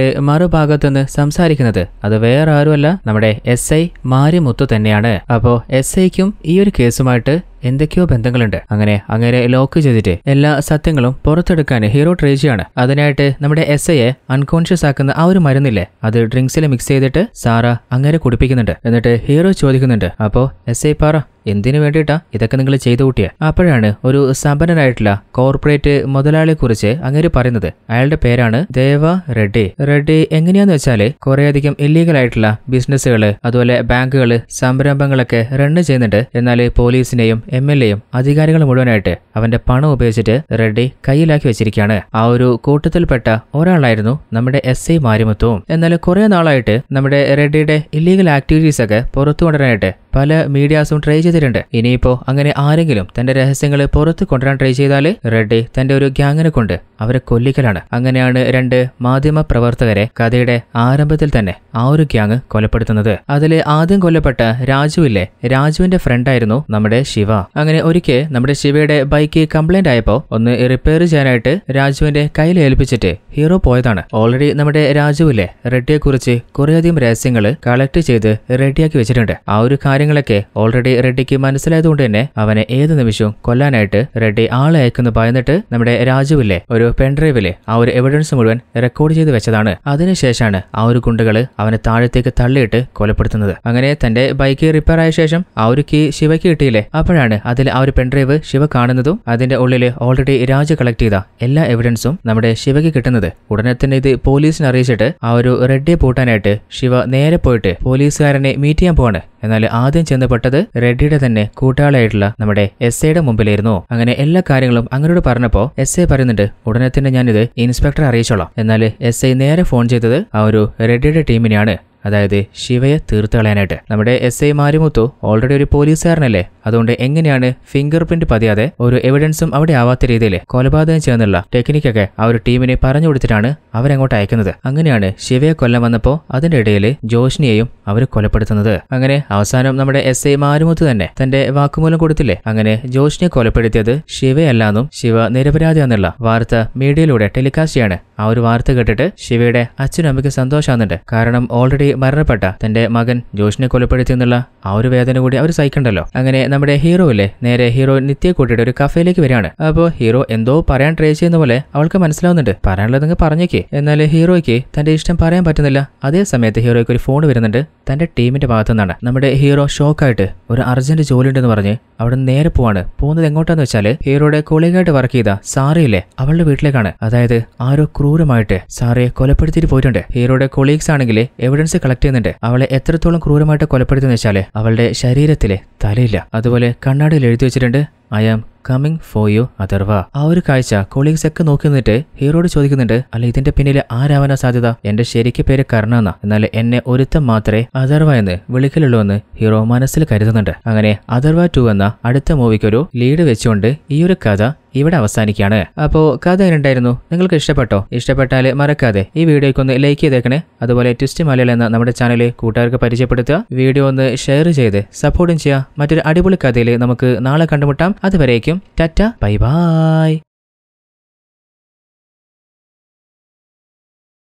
A: നിന്ന് സംസാരിക്കുന്നത് അത് വേറെ ആരുമല്ല നമ്മുടെ എസ് ഐ മാരിമുത്തു തന്നെയാണ് അപ്പോൾ എസ് ഐക്കും ഈ ഒരു കേസുമായിട്ട് എന്തൊക്കെയോ ബന്ധങ്ങളുണ്ട് അങ്ങനെ അങ്ങനെ ലോക്ക് ചെയ്തിട്ട് എല്ലാ സത്യങ്ങളും പുറത്തെടുക്കാൻ ഹീറോ ട്രൈ ചെയ്യാണ് അതിനായിട്ട് നമ്മുടെ എസ് ഐയെ അൺകോൺഷ്യസ് ആക്കുന്ന ആ ഒരു മരുന്നില്ലേ അത് ഡ്രിങ്ക്സിൽ മിക്സ് ചെയ്തിട്ട് സാറ അങ്ങനെ കുടിപ്പിക്കുന്നുണ്ട് എന്നിട്ട് ഹീറോ ചോദിക്കുന്നുണ്ട് അപ്പോ എസ് ഐ പാറ എന്തിനു വേണ്ടിയിട്ടാ ഇതൊക്കെ നിങ്ങൾ ചെയ്തു കൂട്ടിയ അപ്പോഴാണ് ഒരു സമ്പന്നനായിട്ടുള്ള കോർപ്പറേറ്റ് കുറിച്ച് അങ്ങനെ പറയുന്നത് അയാളുടെ പേരാണ് ദേവ റെഡ്ഡി റെഡ്ഡി എങ്ങനെയാന്ന് വെച്ചാൽ കുറേയധികം ഇല്ലീഗൽ ആയിട്ടുള്ള ബിസിനസ്സുകൾ അതുപോലെ ബാങ്കുകൾ സംരംഭങ്ങളൊക്കെ റൺ ചെയ്യുന്നുണ്ട് എന്നാൽ പോലീസിനെയും എം എൽ എയും അധികാരികൾ മുഴുവനായിട്ട് അവന്റെ പണം ഉപയോഗിച്ചിട്ട് റെഡ്ഡി കയ്യിലാക്കി വെച്ചിരിക്കുകയാണ് ആ ഒരു കൂട്ടത്തിൽപ്പെട്ട ഒരാളായിരുന്നു നമ്മുടെ എസ് ഐ മാരിമുത്തും എന്നാൽ കുറെ നാളായിട്ട് നമ്മുടെ റെഡ്ഡിയുടെ ഇല്ലീഗൽ ആക്ടിവിറ്റീസ് ഒക്കെ പുറത്തു കൊണ്ടുവരാനായിട്ട് പല മീഡിയാസും ട്രൈ ചെയ്തിട്ടുണ്ട് ഇനിയിപ്പോ അങ്ങനെ ആരെങ്കിലും തന്റെ രഹസ്യങ്ങൾ പുറത്തു കൊണ്ടുവരാൻ ട്രൈ ചെയ്താൽ റെഡ്ഡി തന്റെ ഒരു ഗ്യാങ്ങിനെ കൊണ്ട് അവരെ കൊല്ലിക്കലാണ് അങ്ങനെയാണ് രണ്ട് മാധ്യമ പ്രവർത്തകരെ കഥയുടെ ആരംഭത്തിൽ തന്നെ ആ ഒരു ഗ്യാങ് കൊലപ്പെടുത്തുന്നത് അതിൽ ആദ്യം കൊല്ലപ്പെട്ട രാജുവില്ലേ രാജുവിന്റെ ഫ്രണ്ടായിരുന്നു നമ്മുടെ ശിവ അങ്ങനെ ഒരിക്കൽ നമ്മുടെ ശിവയുടെ ബൈക്ക് കംപ്ലൈന്റ് ആയപ്പോൾ ഒന്ന് റിപ്പയർ ചെയ്യാനായിട്ട് രാജുവിന്റെ കയ്യിൽ ഏൽപ്പിച്ചിട്ട് ഹീറോ പോയതാണ് ഓൾറെഡി നമ്മുടെ രാജുവിലെ റെഡ്ഡിയെ കുറിച്ച് കുറേയധികം രഹസ്യങ്ങൾ കളക്ട് ചെയ്ത് റെഡിയാക്കി വെച്ചിട്ടുണ്ട് ആ ഒരു കാര്യങ്ങളൊക്കെ ഓൾറെഡി റെഡ്ഡി റെഡ്ഡിക്ക് മനസ്സിലായതുകൊണ്ട് തന്നെ അവനെ ഏത് നിമിഷവും കൊല്ലാനായിട്ട് റെഡ്ഡി ആളെ അയക്കുന്നു പറയുന്നിട്ട് നമ്മുടെ രാജുവില്ലേ ഒരു പെൻഡ്രൈവിലെ ആ ഒരു എവിഡൻസ് മുഴുവൻ റെക്കോർഡ് ചെയ്ത് വെച്ചതാണ് അതിനുശേഷമാണ് ആ ഒരു ഗുണ്ടകൾ അവനെ താഴത്തേക്ക് തള്ളിയിട്ട് കൊലപ്പെടുത്തുന്നത് അങ്ങനെ തന്റെ ബൈക്ക് റിപ്പയർ ആയ ശേഷം ആ ഒരു കീ ശിവയ്ക്ക് കിട്ടിയില്ലേ അപ്പോഴാണ് അതിൽ ആ ഒരു പെൻഡ്രൈവ് ശിവ കാണുന്നതും അതിന്റെ ഉള്ളിൽ ഓൾറെഡി രാജു കളക്ട് ചെയ്ത എല്ലാ എവിഡൻസും നമ്മുടെ ശിവയ്ക്ക് കിട്ടുന്നത് ഉടനെ തന്നെ ഇത് പോലീസിനെ അറിയിച്ചിട്ട് ആ ഒരു റെഡ്ഡിയെ പൂട്ടാനായിട്ട് ശിവ നേരെ പോയിട്ട് പോലീസുകാരനെ മീറ്റ് ചെയ്യാൻ പോവാണ് എന്നാൽ ആദ്യം ചെന്നപ്പെട്ടത് റെഡ്ഡിയുടെ നേരെ തന്നെ കൂട്ടാളായിട്ടുള്ള നമ്മുടെ എസ് മുമ്പിലായിരുന്നു അങ്ങനെ എല്ലാ കാര്യങ്ങളും അങ്ങനോട് പറഞ്ഞപ്പോൾ എസ് ഐ പറയുന്നുണ്ട് ഉടനെ തന്നെ ഞാനിത് ഇൻസ്പെക്ടർ അറിയിച്ചോളാം എന്നാൽ എസ് ഐ നേരെ ഫോൺ ചെയ്തത് ആ ഒരു റെഡിയുടെ ടീമിനെയാണ് അതായത് ശിവയെ തീർത്ത് കളയാനായിട്ട് നമ്മുടെ എസ് ഐ മാരിമുത്തു ഓൾറെഡി ഒരു പോലീസുകാരനല്ലേ അതുകൊണ്ട് എങ്ങനെയാണ് ഫിംഗർ പ്രിന്റ് പതിയാതെ ഒരു എവിഡൻസും അവിടെ ആവാത്ത രീതിയിൽ കൊലപാതകം ചെയ്യുന്നുള്ള ടെക്നിക്കൊക്കെ ആ ഒരു ടീമിനെ പറഞ്ഞു കൊടുത്തിട്ടാണ് അവരങ്ങോട്ട് അയക്കുന്നത് അങ്ങനെയാണ് ശിവയെ കൊല്ലം വന്നപ്പോൾ അതിൻ്റെ ഇടയിൽ ജോഷിനെയും അവർ കൊലപ്പെടുത്തുന്നത് അങ്ങനെ അവസാനം നമ്മുടെ എസ് ഐ മാരുമുത്ത് തന്നെ തന്റെ വാക്കുമൂലം കൊടുത്തില്ലേ അങ്ങനെ ജോഷിനെ കൊലപ്പെടുത്തിയത് ശിവയല്ലാന്നും ശിവ നിരപരാധിയാന്നുള്ള വാർത്ത മീഡിയയിലൂടെ ടെലികാസ്റ്റ് ചെയ്യാണ് ആ ഒരു വാർത്ത കേട്ടിട്ട് ശിവയുടെ അച്ഛനും അമ്മയ്ക്ക് സന്തോഷമാകുന്നുണ്ട് കാരണം ഓൾറെഡി മരണപ്പെട്ട തന്റെ മകൻ ജോഷിനെ കൊലപ്പെടുത്തിയെന്നുള്ള ആ ഒരു വേദന കൂടി അവർ സഹിക്കണ്ടല്ലോ അങ്ങനെ നമ്മുടെ ഹീറോ അല്ലേ നേരെ ഹീറോ നിത്യക്കൂട്ടിയുടെ ഒരു കഫയിലേക്ക് വരികയാണ് അപ്പോൾ ഹീറോ എന്തോ പറയാൻ ട്രൈ ചെയ്യുന്ന പോലെ അവൾക്ക് മനസ്സിലാവുന്നുണ്ട് പറയാനുള്ളതെങ്കിൽ പറഞ്ഞേക്ക് എന്നാൽ ഹീറോയ്ക്ക് തന്റെ ഇഷ്ടം പറയാൻ പറ്റുന്നില്ല അതേ സമയത്ത് ഹീറോയ്ക്ക് ഒരു ഫോൺ വരുന്നുണ്ട് തന്റെ ടീമിന്റെ ഭാഗത്തു നിന്നാണ് നമ്മുടെ ഹീറോ ഷോക്കായിട്ട് ഒരു അർജന്റ് ജോലി ഉണ്ടെന്ന് പറഞ്ഞ് അവിടെ നേരെ പോവാണ് പോകുന്നത് എങ്ങോട്ടാന്ന് വെച്ചാൽ ഹീറോയുടെ കൊളീഗായിട്ട് വർക്ക് ചെയ്ത സാറിയില്ലേ അവളുടെ വീട്ടിലേക്കാണ് അതായത് ആരോ ക്രൂരമായിട്ട് സാറിയെ കൊലപ്പെടുത്തിയിട്ട് പോയിട്ടുണ്ട് ഹീറോയുടെ കൊളീഗ്സ് ആണെങ്കിൽ എവിഡൻസ് കളക്ട് ചെയ്യുന്നുണ്ട് അവളെ എത്രത്തോളം ക്രൂരമായിട്ട് കൊലപ്പെടുത്തുന്ന വെച്ചാല് അവളുടെ ശരീരത്തിലെ തലയില്ല അതുപോലെ കണ്ണാടിയിൽ എഴുതി വെച്ചിട്ടുണ്ട് I am coming for you Atharva ആ ഒരു കാഴ്ച കൊളീഗ്സ് ഒക്കെ നോക്കി നിന്നിട്ട് ഹീറോയോട് ചോദിക്കുന്നുണ്ട് അല്ല ഇതിന്റെ പിന്നിൽ ആരാവാനാ സാധ്യത എന്റെ ശരിക്ക് പേര് എന്നാ എന്നാൽ എന്നെ ഒരുത്തം മാത്രമേ അതർവ എന്ന് എന്ന് ഹീറോ മനസ്സിൽ കരുതുന്നുണ്ട് അങ്ങനെ അതർവ ടു എന്ന അടുത്ത മൂവിക്കൊരു ലീഡ് വെച്ചുകൊണ്ട് ഈ ഒരു കഥ ഇവിടെ അവസാനിക്കുകയാണ് അപ്പോൾ കഥ എങ്ങനെയുണ്ടായിരുന്നു നിങ്ങൾക്ക് ഇഷ്ടപ്പെട്ടോ ഇഷ്ടപ്പെട്ടാൽ മറക്കാതെ ഈ വീഡിയോയ്ക്ക് ഒന്ന് ലൈക്ക് ചെയ്തേക്കണേ അതുപോലെ ട്വിസ്റ്റ് മലയാളം എന്ന നമ്മുടെ ചാനൽ കൂട്ടുകാർക്ക് പരിചയപ്പെടുത്തുക വീഡിയോ ഒന്ന് ഷെയർ ചെയ്ത് സപ്പോർട്ടും ചെയ്യുക മറ്റൊരു അടിപൊളി കഥയിൽ നമുക്ക് നാളെ കണ്ടുമുട്ടാം അതുവരേക്കും ടറ്റ ബൈ ബായ്